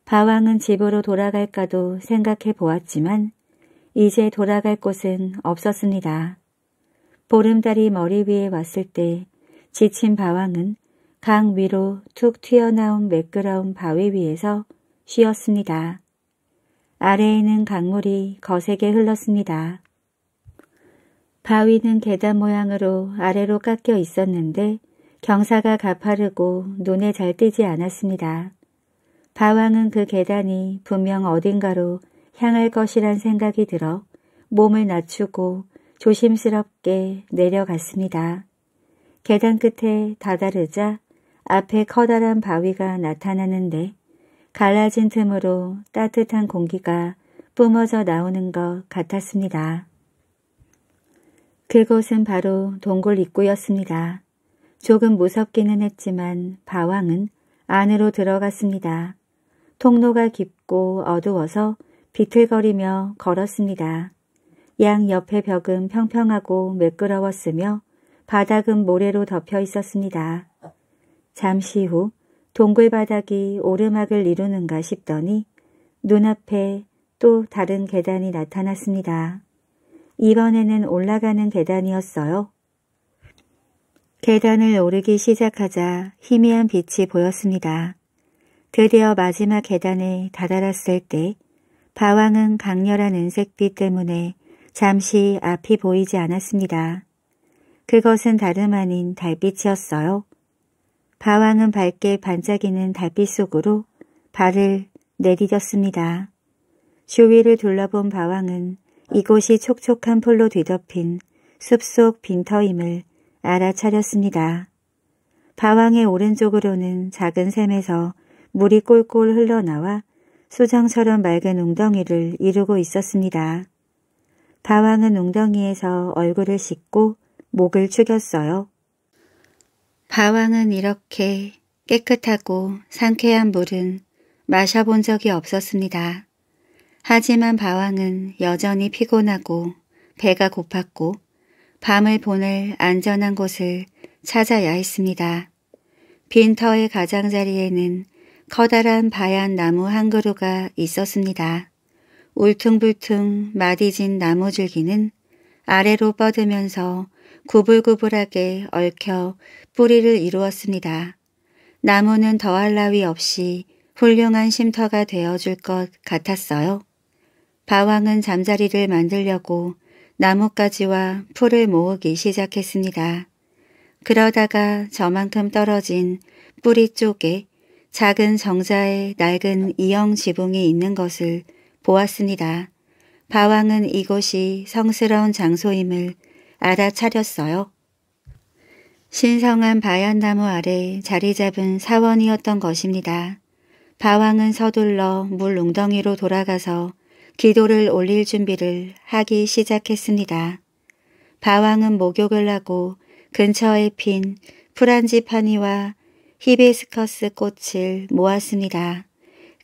S1: 바왕은 집으로 돌아갈까도 생각해 보았지만 이제 돌아갈 곳은 없었습니다. 보름달이 머리 위에 왔을 때 지친 바왕은 강 위로 툭 튀어나온 매끄러운 바위 위에서 쉬었습니다. 아래에는 강물이 거세게 흘렀습니다. 바위는 계단 모양으로 아래로 깎여 있었는데 경사가 가파르고 눈에 잘 띄지 않았습니다. 바왕은 그 계단이 분명 어딘가로 향할 것이란 생각이 들어 몸을 낮추고 조심스럽게 내려갔습니다. 계단 끝에 다다르자 앞에 커다란 바위가 나타나는데 갈라진 틈으로 따뜻한 공기가 뿜어져 나오는 것 같았습니다. 그곳은 바로 동굴 입구였습니다. 조금 무섭기는 했지만 바왕은 안으로 들어갔습니다. 통로가 깊고 어두워서 비틀거리며 걸었습니다. 양 옆의 벽은 평평하고 매끄러웠으며 바닥은 모래로 덮여 있었습니다. 잠시 후 동굴 바닥이 오르막을 이루는가 싶더니 눈앞에 또 다른 계단이 나타났습니다. 이번에는 올라가는 계단이었어요. 계단을 오르기 시작하자 희미한 빛이 보였습니다. 드디어 마지막 계단에 다다랐을 때 바왕은 강렬한 은색빛 때문에 잠시 앞이 보이지 않았습니다. 그것은 다름 아닌 달빛이었어요. 바왕은 밝게 반짝이는 달빛 속으로 발을 내디뎠습니다. 주위를 둘러본 바왕은 이곳이 촉촉한 풀로 뒤덮인 숲속 빈터임을 알아차렸습니다. 바왕의 오른쪽으로는 작은 샘에서 물이 꼴꼴 흘러나와 수장처럼 맑은 웅덩이를 이루고 있었습니다. 바왕은 웅덩이에서 얼굴을 씻고 목을 축였어요. 바왕은 이렇게 깨끗하고 상쾌한 물은 마셔본 적이 없었습니다. 하지만 바왕은 여전히 피곤하고 배가 고팠고 밤을 보낼 안전한 곳을 찾아야 했습니다. 빈터의 가장자리에는 커다란 바얀 나무 한 그루가 있었습니다. 울퉁불퉁 마디진 나무 줄기는 아래로 뻗으면서 구불구불하게 얽혀 뿌리를 이루었습니다. 나무는 더할 나위 없이 훌륭한 쉼터가 되어줄 것 같았어요. 바왕은 잠자리를 만들려고 나뭇가지와 풀을 모으기 시작했습니다. 그러다가 저만큼 떨어진 뿌리 쪽에 작은 정자에 낡은 이형 지붕이 있는 것을 보았습니다. 바왕은 이곳이 성스러운 장소임을 알아차렸어요. 신성한 바얀나무 아래 자리 잡은 사원이었던 것입니다. 바왕은 서둘러 물 웅덩이로 돌아가서 기도를 올릴 준비를 하기 시작했습니다. 바왕은 목욕을 하고 근처에 핀 프란지파니와 히비스커스 꽃을 모았습니다.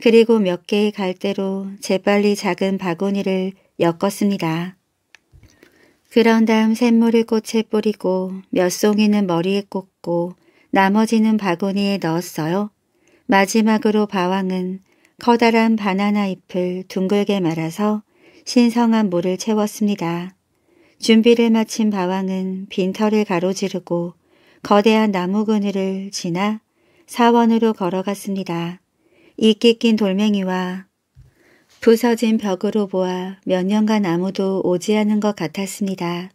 S1: 그리고 몇 개의 갈대로 재빨리 작은 바구니를 엮었습니다. 그런 다음 샘물을 꽃에 뿌리고 몇 송이는 머리에 꽂고 나머지는 바구니에 넣었어요. 마지막으로 바왕은 커다란 바나나 잎을 둥글게 말아서 신성한 물을 채웠습니다. 준비를 마친 바왕은 빈털을 가로지르고 거대한 나무 그늘을 지나 사원으로 걸어갔습니다. 이끼 낀 돌멩이와 부서진 벽으로 보아 몇 년간 아무도 오지 않은 것 같았습니다.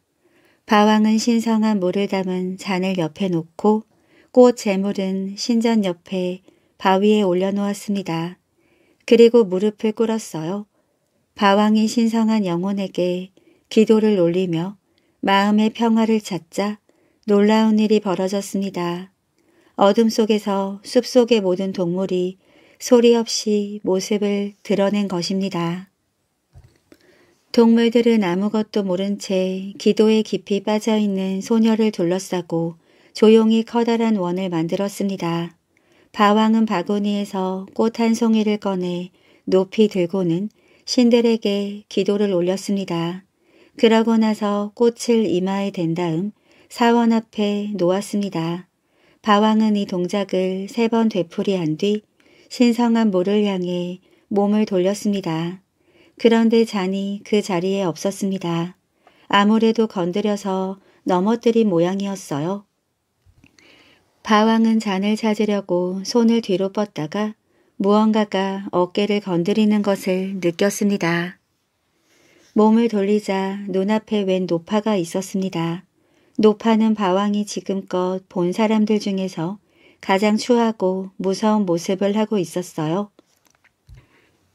S1: 바왕은 신성한 물을 담은 잔을 옆에 놓고 꽃 재물은 신전 옆에 바위에 올려놓았습니다. 그리고 무릎을 꿇었어요. 바왕이 신성한 영혼에게 기도를 올리며 마음의 평화를 찾자 놀라운 일이 벌어졌습니다. 어둠 속에서 숲속의 모든 동물이 소리 없이 모습을 드러낸 것입니다. 동물들은 아무것도 모른 채 기도에 깊이 빠져있는 소녀를 둘러싸고 조용히 커다란 원을 만들었습니다. 바왕은 바구니에서 꽃 한 송이를 꺼내 높이 들고는 신들에게 기도를 올렸습니다. 그러고 나서 꽃을 이마에 댄 다음 사원 앞에 놓았습니다. 바왕은 이 동작을 세 번 되풀이한 뒤 신성한 모을 향해 몸을 돌렸습니다. 그런데 잔이 그 자리에 없었습니다. 아무래도 건드려서 넘어뜨린 모양이었어요. 바왕은 잔을 찾으려고 손을 뒤로 뻗다가 무언가가 어깨를 건드리는 것을 느꼈습니다. 몸을 돌리자 눈앞에 웬 노파가 있었습니다. 노파는 바왕이 지금껏 본 사람들 중에서 가장 추하고 무서운 모습을 하고 있었어요.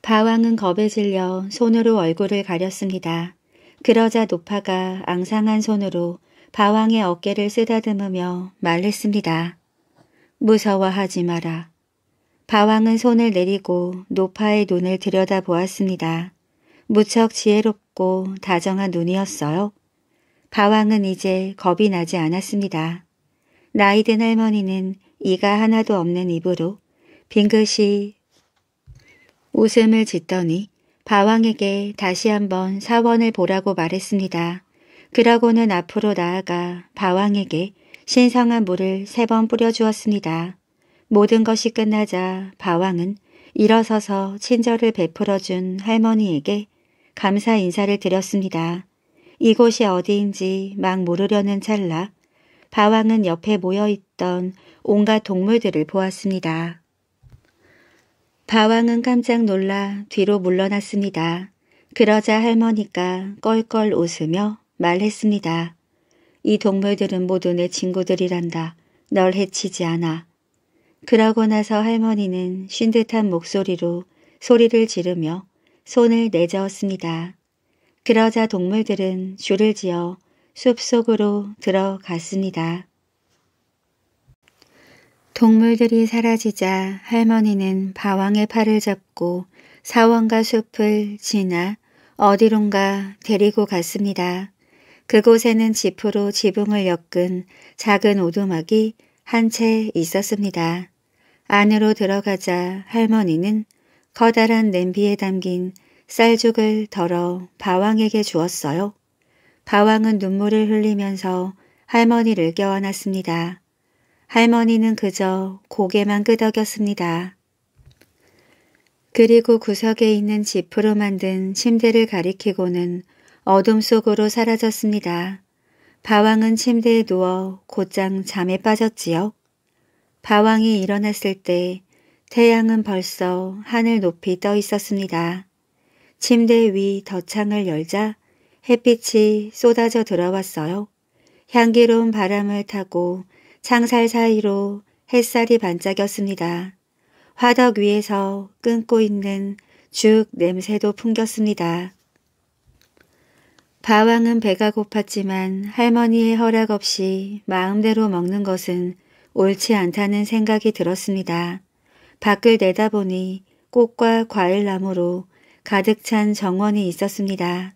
S1: 바왕은 겁에 질려 손으로 얼굴을 가렸습니다. 그러자 노파가 앙상한 손으로 바왕의 어깨를 쓰다듬으며 말했습니다. 무서워하지 마라. 바왕은 손을 내리고 노파의 눈을 들여다보았습니다. 무척 지혜롭고 다정한 눈이었어요. 다왕은 이제 겁이 나지 않았습니다. 나이든 할머니는 이가 하나도 없는 입으로 빙긋이 웃음을 짓더니 바왕에게 다시 한번 사원을 보라고 말했습니다. 그러고는 앞으로 나아가 바왕에게 신성한 물을 세 번 뿌려주었습니다. 모든 것이 끝나자 바왕은 일어서서 친절을 베풀어준 할머니에게 감사 인사를 드렸습니다. 이곳이 어디인지 막 모르려는 찰나 바왕은 옆에 모여있던 온갖 동물들을 보았습니다. 바왕은 깜짝 놀라 뒤로 물러났습니다. 그러자 할머니가 껄껄 웃으며 말했습니다. 이 동물들은 모두 내 친구들이란다. 널 해치지 않아. 그러고 나서 할머니는 쉰 듯한 목소리로 소리를 지르며 손을 내저었습니다. 그러자 동물들은 줄을 지어 숲속으로 들어갔습니다. 동물들이 사라지자 할머니는 바왕의 팔을 잡고 사원과 숲을 지나 어디론가 데리고 갔습니다. 그곳에는 지프로 지붕을 엮은 작은 오두막이 한 채 있었습니다. 안으로 들어가자 할머니는 커다란 냄비에 담긴 쌀죽을 덜어 바왕에게 주었어요. 바왕은 눈물을 흘리면서 할머니를 껴안았습니다. 할머니는 그저 고개만 끄덕였습니다. 그리고 구석에 있는 지으로 만든 침대를 가리키고는 어둠 속으로 사라졌습니다. 바왕은 침대에 누워 곧장 잠에 빠졌지요. 바왕이 일어났을 때 태양은 벌써 하늘 높이 떠 있었습니다. 침대 위 덧창을 열자 햇빛이 쏟아져 들어왔어요. 향기로운 바람을 타고 창살 사이로 햇살이 반짝였습니다. 화덕 위에서 끊고 있는 죽 냄새도 풍겼습니다. 바왕은 배가 고팠지만 할머니의 허락 없이 마음대로 먹는 것은 옳지 않다는 생각이 들었습니다. 밖을 내다보니 꽃과 과일나무로 가득 찬 정원이 있었습니다.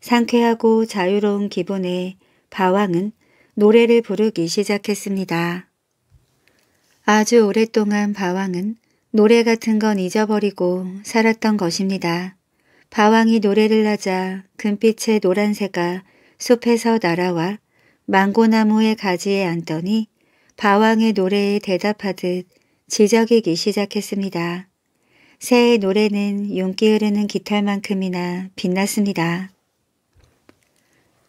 S1: 상쾌하고 자유로운 기분에 바왕은 노래를 부르기 시작했습니다. 아주 오랫동안 바왕은 노래 같은 건 잊어버리고 살았던 것입니다. 바왕이 노래를 하자 금빛의 노란새가 숲에서 날아와 망고나무의 가지에 앉더니 바왕의 노래에 대답하듯 지적이기 시작했습니다. 새의 노래는 윤기 흐르는 깃털만큼이나 빛났습니다.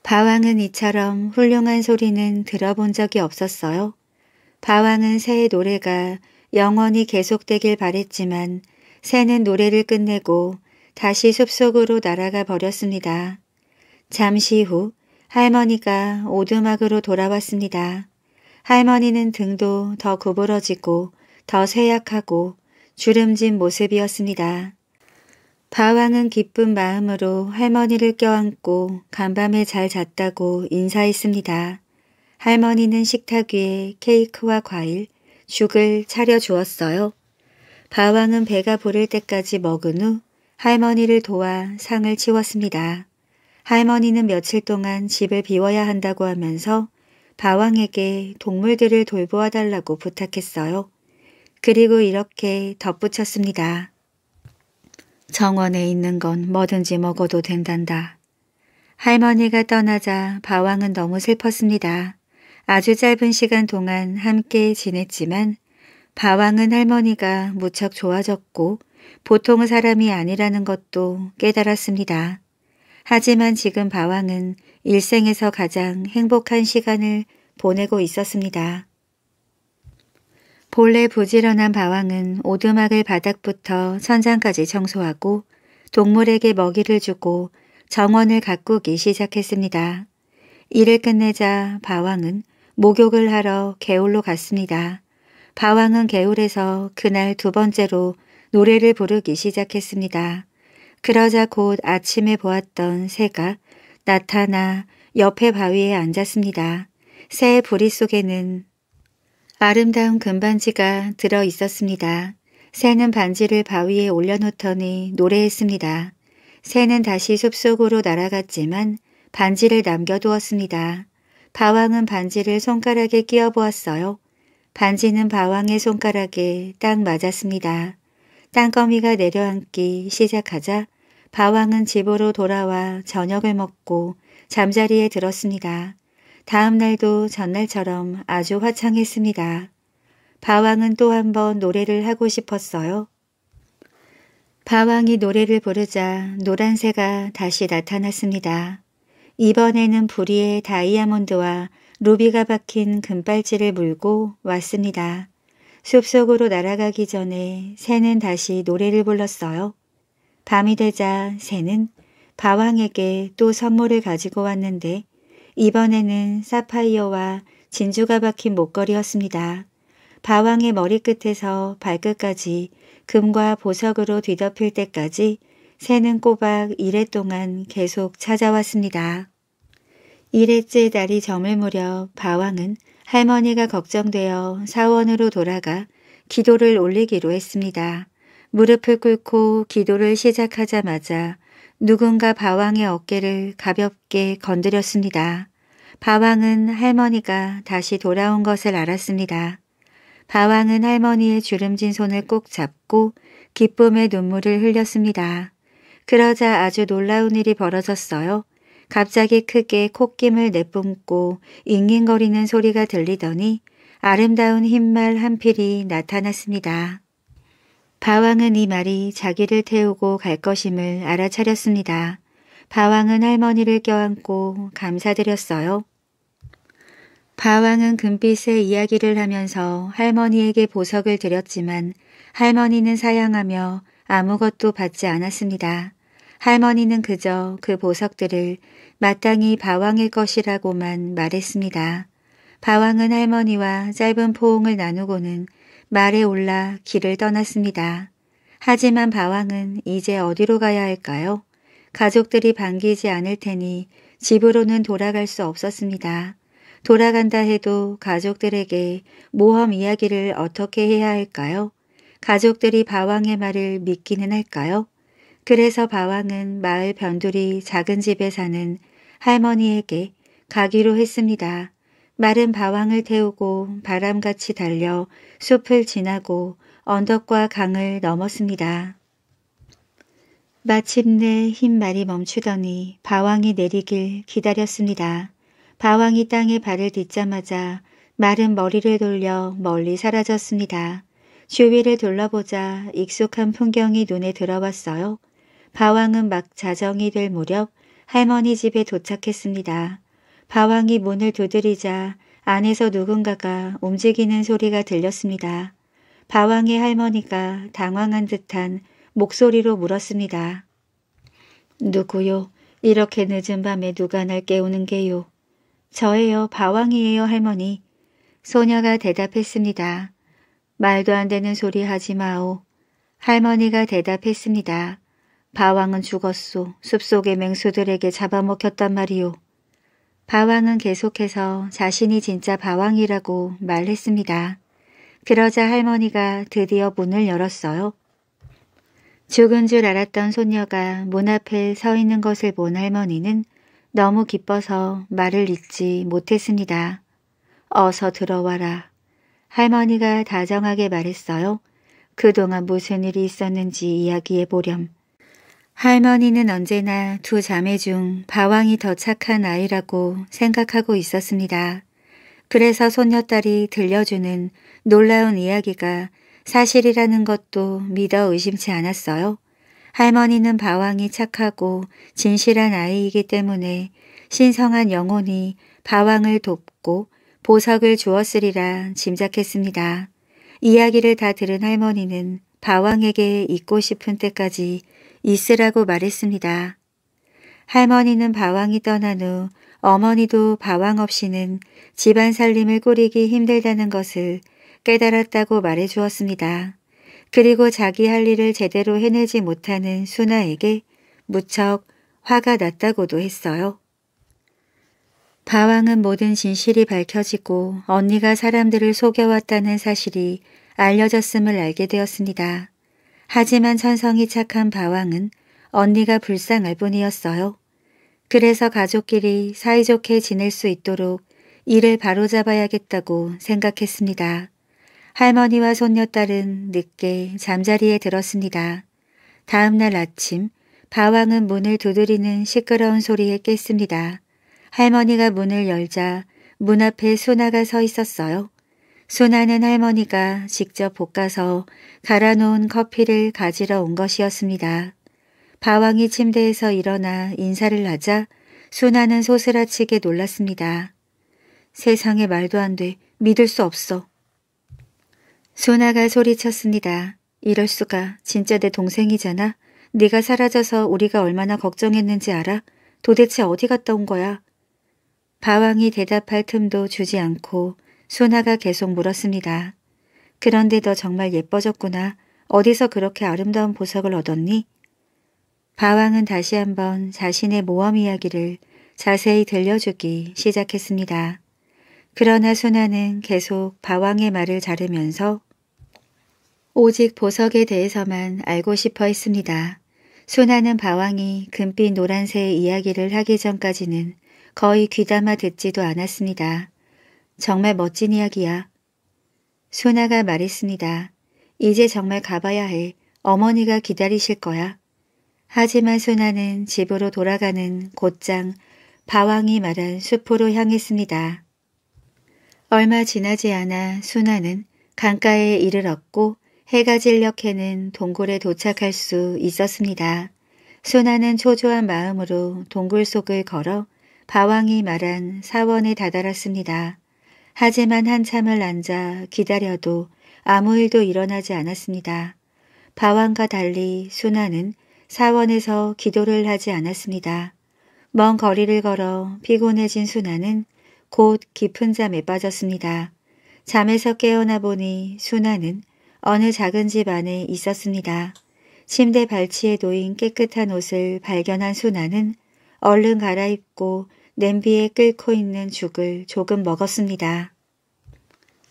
S1: 바왕은 이처럼 훌륭한 소리는 들어본 적이 없었어요. 바왕은 새해 노래가 영원히 계속되길 바랬지만 새는 노래를 끝내고 다시 숲속으로 날아가 버렸습니다. 잠시 후 할머니가 오두막으로 돌아왔습니다. 할머니는 등도 더 구부러지고 더 쇠약하고 주름진 모습이었습니다. 바왕은 기쁜 마음으로 할머니를 껴안고 간밤에 잘 잤다고 인사했습니다. 할머니는 식탁 위에 케이크와 과일, 죽을 차려주었어요. 바왕은 배가 부를 때까지 먹은 후 할머니를 도와 상을 치웠습니다. 할머니는 며칠 동안 집을 비워야 한다고 하면서 바왕에게 동물들을 돌보아 달라고 부탁했어요. 그리고 이렇게 덧붙였습니다. 정원에 있는 건 뭐든지 먹어도 된단다. 할머니가 떠나자 바왕은 너무 슬펐습니다. 아주 짧은 시간 동안 함께 지냈지만 바왕은 할머니가 무척 좋아졌고 보통 사람이 아니라는 것도 깨달았습니다. 하지만 지금 바왕은 일생에서 가장 행복한 시간을 보내고 있었습니다. 본래 부지런한 바왕은 오두막을 바닥부터 천장까지 청소하고 동물에게 먹이를 주고 정원을 가꾸기 시작했습니다. 일을 끝내자 바왕은 목욕을 하러 개울로 갔습니다. 바왕은 개울에서 그날 두 번째로 노래를 부르기 시작했습니다. 그러자 곧 아침에 보았던 새가 나타나 옆에 바위에 앉았습니다. 새의 부리 속에는 아름다운 금반지가 들어 있었습니다. 새는 반지를 바위에 올려놓더니 노래했습니다. 새는 다시 숲속으로 날아갔지만 반지를 남겨두었습니다. 바왕은 반지를 손가락에 끼워보았어요. 반지는 바왕의 손가락에 딱 맞았습니다. 땅거미가 내려앉기 시작하자 바왕은 집으로 돌아와 저녁을 먹고 잠자리에 들었습니다. 다음 날도 전날처럼 아주 화창했습니다. 바왕은 또 한 번 노래를 하고 싶었어요. 바왕이 노래를 부르자 노란 새가 다시 나타났습니다. 이번에는 부리에 다이아몬드와 루비가 박힌 금발찌를 물고 왔습니다. 숲속으로 날아가기 전에 새는 다시 노래를 불렀어요. 밤이 되자 새는 바왕에게 또 선물을 가지고 왔는데 이번에는 사파이어와 진주가 박힌 목걸이였습니다. 바왕의 머리끝에서 발끝까지 금과 보석으로 뒤덮일 때까지 새는 꼬박 1회 동안 계속 찾아왔습니다. 1회째 달이 점을 무렵 바왕은 할머니가 걱정되어 사원으로 돌아가 기도를 올리기로 했습니다. 무릎을 꿇고 기도를 시작하자마자 누군가 바왕의 어깨를 가볍게 건드렸습니다. 바왕은 할머니가 다시 돌아온 것을 알았습니다. 바왕은 할머니의 주름진 손을 꼭 잡고 기쁨의 눈물을 흘렸습니다. 그러자 아주 놀라운 일이 벌어졌어요. 갑자기 크게 콧김을 내뿜고 잉잉거리는 소리가 들리더니 아름다운 흰말 한 필이 나타났습니다. 바왕은 이 말이 자기를 태우고 갈 것임을 알아차렸습니다. 바왕은 할머니를 껴안고 감사드렸어요. 바왕은 금빛의 이야기를 하면서 할머니에게 보석을 드렸지만 할머니는 사양하며 아무것도 받지 않았습니다. 할머니는 그저 그 보석들을 마땅히 바왕일 것이라고만 말했습니다. 바왕은 할머니와 짧은 포옹을 나누고는 말에 올라 길을 떠났습니다. 하지만 바왕은 이제 어디로 가야 할까요? 가족들이 반기지 않을 테니 집으로는 돌아갈 수 없었습니다. 돌아간다 해도 가족들에게 모험 이야기를 어떻게 해야 할까요? 가족들이 바왕의 말을 믿기는 할까요? 그래서 바왕은 마을 변두리 작은 집에 사는 할머니에게 가기로 했습니다. 마른 바왕을 태우고 바람같이 달려 숲을 지나고 언덕과 강을 넘었습니다. 마침내 흰 말이 멈추더니 바왕이 내리길 기다렸습니다. 바왕이 땅에 발을 딛자마자 마른 머리를 돌려 멀리 사라졌습니다. 주위를 둘러보자 익숙한 풍경이 눈에 들어왔어요. 바왕은 막 자정이 될 무렵 할머니 집에 도착했습니다. 바왕이 문을 두드리자 안에서 누군가가 움직이는 소리가 들렸습니다. 바왕의 할머니가 당황한 듯한 목소리로 물었습니다. 누구요? 이렇게 늦은 밤에 누가 날 깨우는 게요? 저예요, 바왕이에요, 할머니. 소녀가 대답했습니다. 말도 안 되는 소리 하지 마오. 할머니가 대답했습니다. 바왕은 죽었소. 숲속의 맹수들에게 잡아먹혔단 말이오. 바왕은 계속해서 자신이 진짜 바왕이라고 말했습니다. 그러자 할머니가 드디어 문을 열었어요. 죽은 줄 알았던 손녀가 문 앞에 서 있는 것을 본 할머니는 너무 기뻐서 말을 잇지 못했습니다. 어서 들어와라. 할머니가 다정하게 말했어요. 그동안 무슨 일이 있었는지 이야기해 보렴. 할머니는 언제나 두 자매 중 바왕이 더 착한 아이라고 생각하고 있었습니다. 그래서 손녀딸이 들려주는 놀라운 이야기가 사실이라는 것도 믿어 의심치 않았어요. 할머니는 바왕이 착하고 진실한 아이이기 때문에 신성한 영혼이 바왕을 돕고 보석을 주었으리라 짐작했습니다. 이야기를 다 들은 할머니는 바왕에게 있고 싶은 때까지 있으라고 말했습니다. 할머니는 바왕이 떠난 후 어머니도 바왕 없이는 집안 살림을 꾸리기 힘들다는 것을 깨달았다고 말해주었습니다. 그리고 자기 할 일을 제대로 해내지 못하는 수나에게 무척 화가 났다고도 했어요. 바왕은 모든 진실이 밝혀지고 언니가 사람들을 속여왔다는 사실이 알려졌음을 알게 되었습니다. 하지만 천성이 착한 바왕은 언니가 불쌍할 뿐이었어요. 그래서 가족끼리 사이좋게 지낼 수 있도록 일을 바로잡아야겠다고 생각했습니다. 할머니와 손녀딸은 늦게 잠자리에 들었습니다. 다음 날 아침 바왕은 문을 두드리는 시끄러운 소리에 깼습니다. 할머니가 문을 열자 문 앞에 수나가 서 있었어요. 수나는 할머니가 직접 볶아서 갈아놓은 커피를 가지러 온 것이었습니다. 바왕이 침대에서 일어나 인사를 하자 수나는 소스라치게 놀랐습니다. 세상에 말도 안 돼. 믿을 수 없어. 소나가 소리쳤습니다. 이럴 수가. 진짜 내 동생이잖아. 네가 사라져서 우리가 얼마나 걱정했는지 알아? 도대체 어디 갔다 온 거야? 바왕이 대답할 틈도 주지 않고 소나가 계속 물었습니다. 그런데 너 정말 예뻐졌구나. 어디서 그렇게 아름다운 보석을 얻었니? 바왕은 다시 한번 자신의 모험 이야기를 자세히 들려주기 시작했습니다. 그러나 소나는 계속 바왕의 말을 자르면서 오직 보석에 대해서만 알고 싶어 했습니다. 순하는 바왕이 금빛 노란새의 이야기를 하기 전까지는 거의 귀담아 듣지도 않았습니다. 정말 멋진 이야기야. 순아가 말했습니다. 이제 정말 가봐야 해. 어머니가 기다리실 거야. 하지만 순아는 집으로 돌아가는 곧장 바왕이 말한 숲으로 향했습니다. 얼마 지나지 않아 순아는 강가에 이르렀고 해가 질려 캐는 동굴에 도착할 수 있었습니다. 순나는 초조한 마음으로 동굴 속을 걸어 바왕이 말한 사원에 다다랐습니다. 하지만 한참을 앉아 기다려도 아무 일도 일어나지 않았습니다. 바왕과 달리 순나는 사원에서 기도를 하지 않았습니다. 먼 거리를 걸어 피곤해진 순나는곧 깊은 잠에 빠졌습니다. 잠에서 깨어나 보니 순나는 어느 작은 집 안에 있었습니다. 침대 발치에 놓인 깨끗한 옷을 발견한 수나는 얼른 갈아입고 냄비에 끓고 있는 죽을 조금 먹었습니다.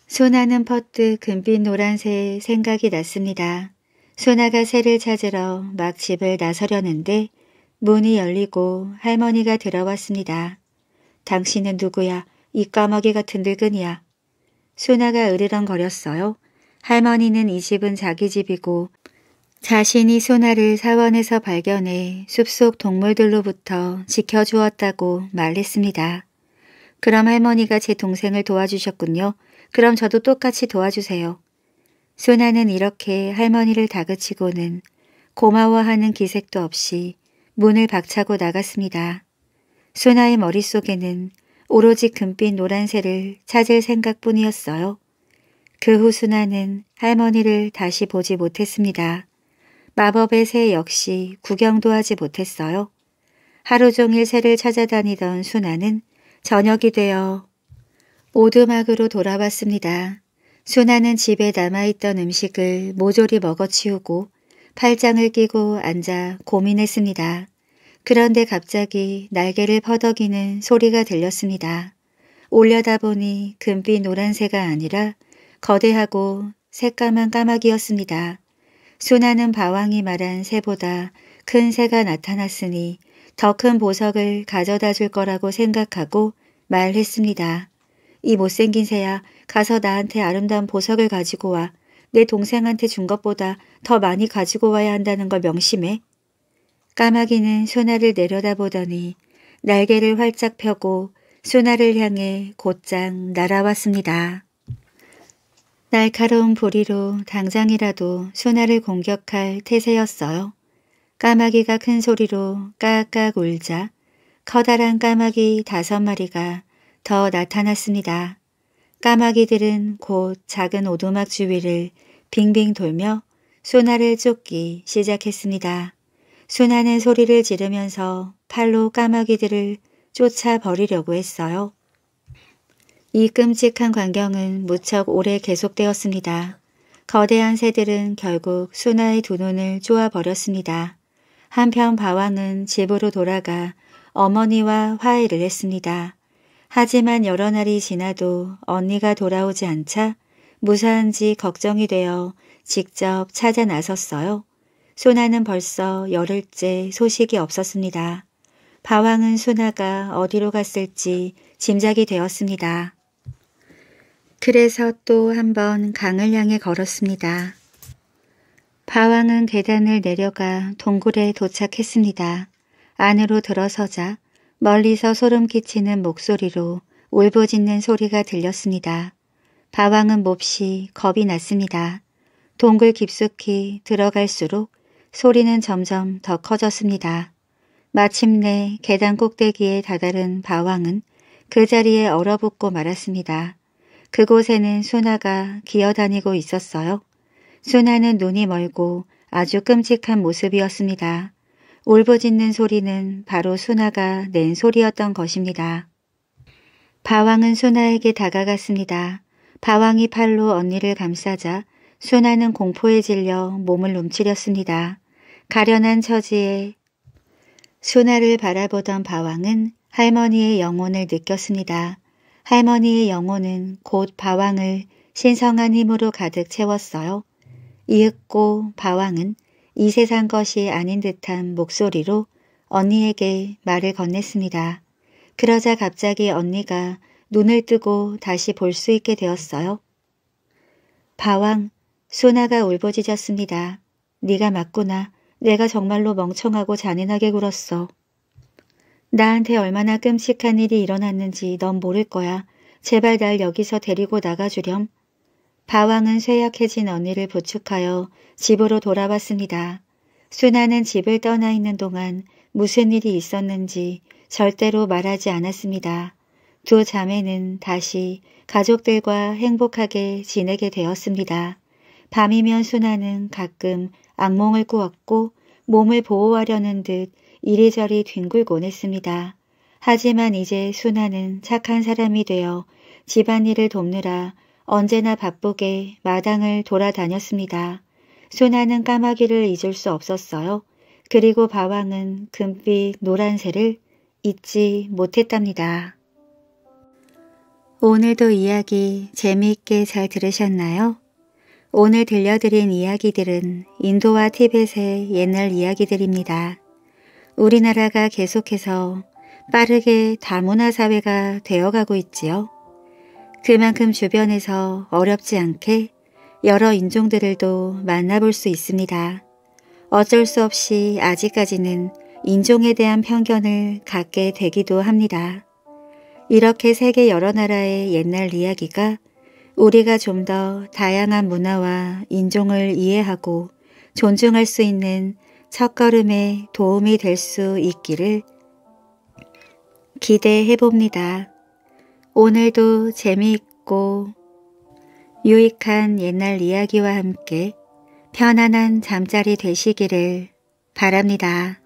S1: 소나는 퍼뜩 금빛 노란새에 생각이 났습니다. 소나가 새를 찾으러 막 집을 나서려는데 문이 열리고 할머니가 들어왔습니다. 당신은 누구야? 이 까마귀 같은 늙은이야. 소나가 으르렁거렸어요. 할머니는 이 집은 자기 집이고 자신이 소나를 사원에서 발견해 숲속 동물들로부터 지켜주었다고 말했습니다. 그럼 할머니가 제 동생을 도와주셨군요. 그럼 저도 똑같이 도와주세요. 소나는 이렇게 할머니를 다그치고는 고마워하는 기색도 없이 문을 박차고 나갔습니다. 소나의 머릿속에는 오로지 금빛 노란새를 찾을 생각뿐이었어요. 그후 순아는 할머니를 다시 보지 못했습니다. 마법의 새 역시 구경도 하지 못했어요. 하루 종일 새를 찾아다니던 순아는 저녁이 되어 오두막으로 돌아왔습니다. 순아는 집에 남아있던 음식을 모조리 먹어치우고 팔짱을 끼고 앉아 고민했습니다. 그런데 갑자기 날개를 퍼덕이는 소리가 들렸습니다. 올려다보니 금빛 노란새가 아니라 거대하고 새까만 까마귀였습니다. 순나는 바왕이 말한 새보다 큰 새가 나타났으니 더 큰 보석을 가져다 줄 거라고 생각하고 말했습니다. 이 못생긴 새야 가서 나한테 아름다운 보석을 가지고 와. 내 동생한테 준 것보다 더 많이 가지고 와야 한다는 걸 명심해. 까마귀는 순나를 내려다보더니 날개를 활짝 펴고 순나를 향해 곧장 날아왔습니다. 날카로운 보리로 당장이라도 수나를 공격할 태세였어요. 까마귀가 큰 소리로 까까 울자 커다란 까마귀 다섯 마리가 더 나타났습니다. 까마귀들은 곧 작은 오두막 주위를 빙빙 돌며 수나를 쫓기 시작했습니다. 수나는 소리를 지르면서 팔로 까마귀들을 쫓아버리려고 했어요. 이 끔찍한 광경은 무척 오래 계속되었습니다. 거대한 새들은 결국 수나의 두 눈을 쪼아버렸습니다. 한편 바왕은 집으로 돌아가 어머니와 화해를 했습니다. 하지만 여러 날이 지나도 언니가 돌아오지 않자 무사한지 걱정이 되어 직접 찾아 나섰어요. 소나는 벌써 열흘째 소식이 없었습니다. 바왕은 소나가 어디로 갔을지 짐작이 되었습니다. 그래서 또 한 번 강을 향해 걸었습니다. 바왕은 계단을 내려가 동굴에 도착했습니다. 안으로 들어서자 멀리서 소름 끼치는 목소리로 울부짖는 소리가 들렸습니다. 바왕은 몹시 겁이 났습니다. 동굴 깊숙이 들어갈수록 소리는 점점 더 커졌습니다. 마침내 계단 꼭대기에 다다른 바왕은 그 자리에 얼어붙고 말았습니다. 그곳에는 소나가 기어다니고 있었어요. 소나는 눈이 멀고 아주 끔찍한 모습이었습니다. 울부짖는 소리는 바로 소나가 낸 소리였던 것입니다. 바왕은 소나에게 다가갔습니다. 바왕이 팔로 언니를 감싸자 소나는 공포에 질려 몸을 움츠렸습니다. 가련한 처지에 소나를 바라보던 바왕은 할머니의 영혼을 느꼈습니다. 할머니의 영혼은 곧 바왕을 신성한 힘으로 가득 채웠어요. 이윽고 바왕은 이 세상 것이 아닌 듯한 목소리로 언니에게 말을 건넸습니다. 그러자 갑자기 언니가 눈을 뜨고 다시 볼 수 있게 되었어요. 바왕, 소나가 울부짖었습니다. 네가 맞구나. 내가 정말로 멍청하고 잔인하게 굴었어. 나한테 얼마나 끔찍한 일이 일어났는지 넌 모를 거야. 제발 날 여기서 데리고 나가주렴. 바왕은 쇠약해진 언니를 부축하여 집으로 돌아왔습니다. 순아는 집을 떠나 있는 동안 무슨 일이 있었는지 절대로 말하지 않았습니다. 두 자매는 다시 가족들과 행복하게 지내게 되었습니다. 밤이면 순아는 가끔 악몽을 꾸었고 몸을 보호하려는 듯 이리저리 뒹굴곤 했습니다. 하지만 이제 순아는 착한 사람이 되어 집안일을 돕느라 언제나 바쁘게 마당을 돌아다녔습니다. 순아는 까마귀를 잊을 수 없었어요. 그리고 바왕은 금빛 노란새를 잊지 못했답니다. 오늘도 이야기 재미있게 잘 들으셨나요? 오늘 들려드린 이야기들은 인도와 티벳의 옛날 이야기들입니다. 우리나라가 계속해서 빠르게 다문화 사회가 되어가고 있지요. 그만큼 주변에서 어렵지 않게 여러 인종들을도 만나볼 수 있습니다. 어쩔 수 없이 아직까지는 인종에 대한 편견을 갖게 되기도 합니다. 이렇게 세계 여러 나라의 옛날 이야기가 우리가 좀 더 다양한 문화와 인종을 이해하고 존중할 수 있는 첫걸음에 도움이 될 수 있기를 기대해 봅니다. 오늘도 재미있고 유익한 옛날 이야기와 함께 편안한 잠자리 되시기를 바랍니다.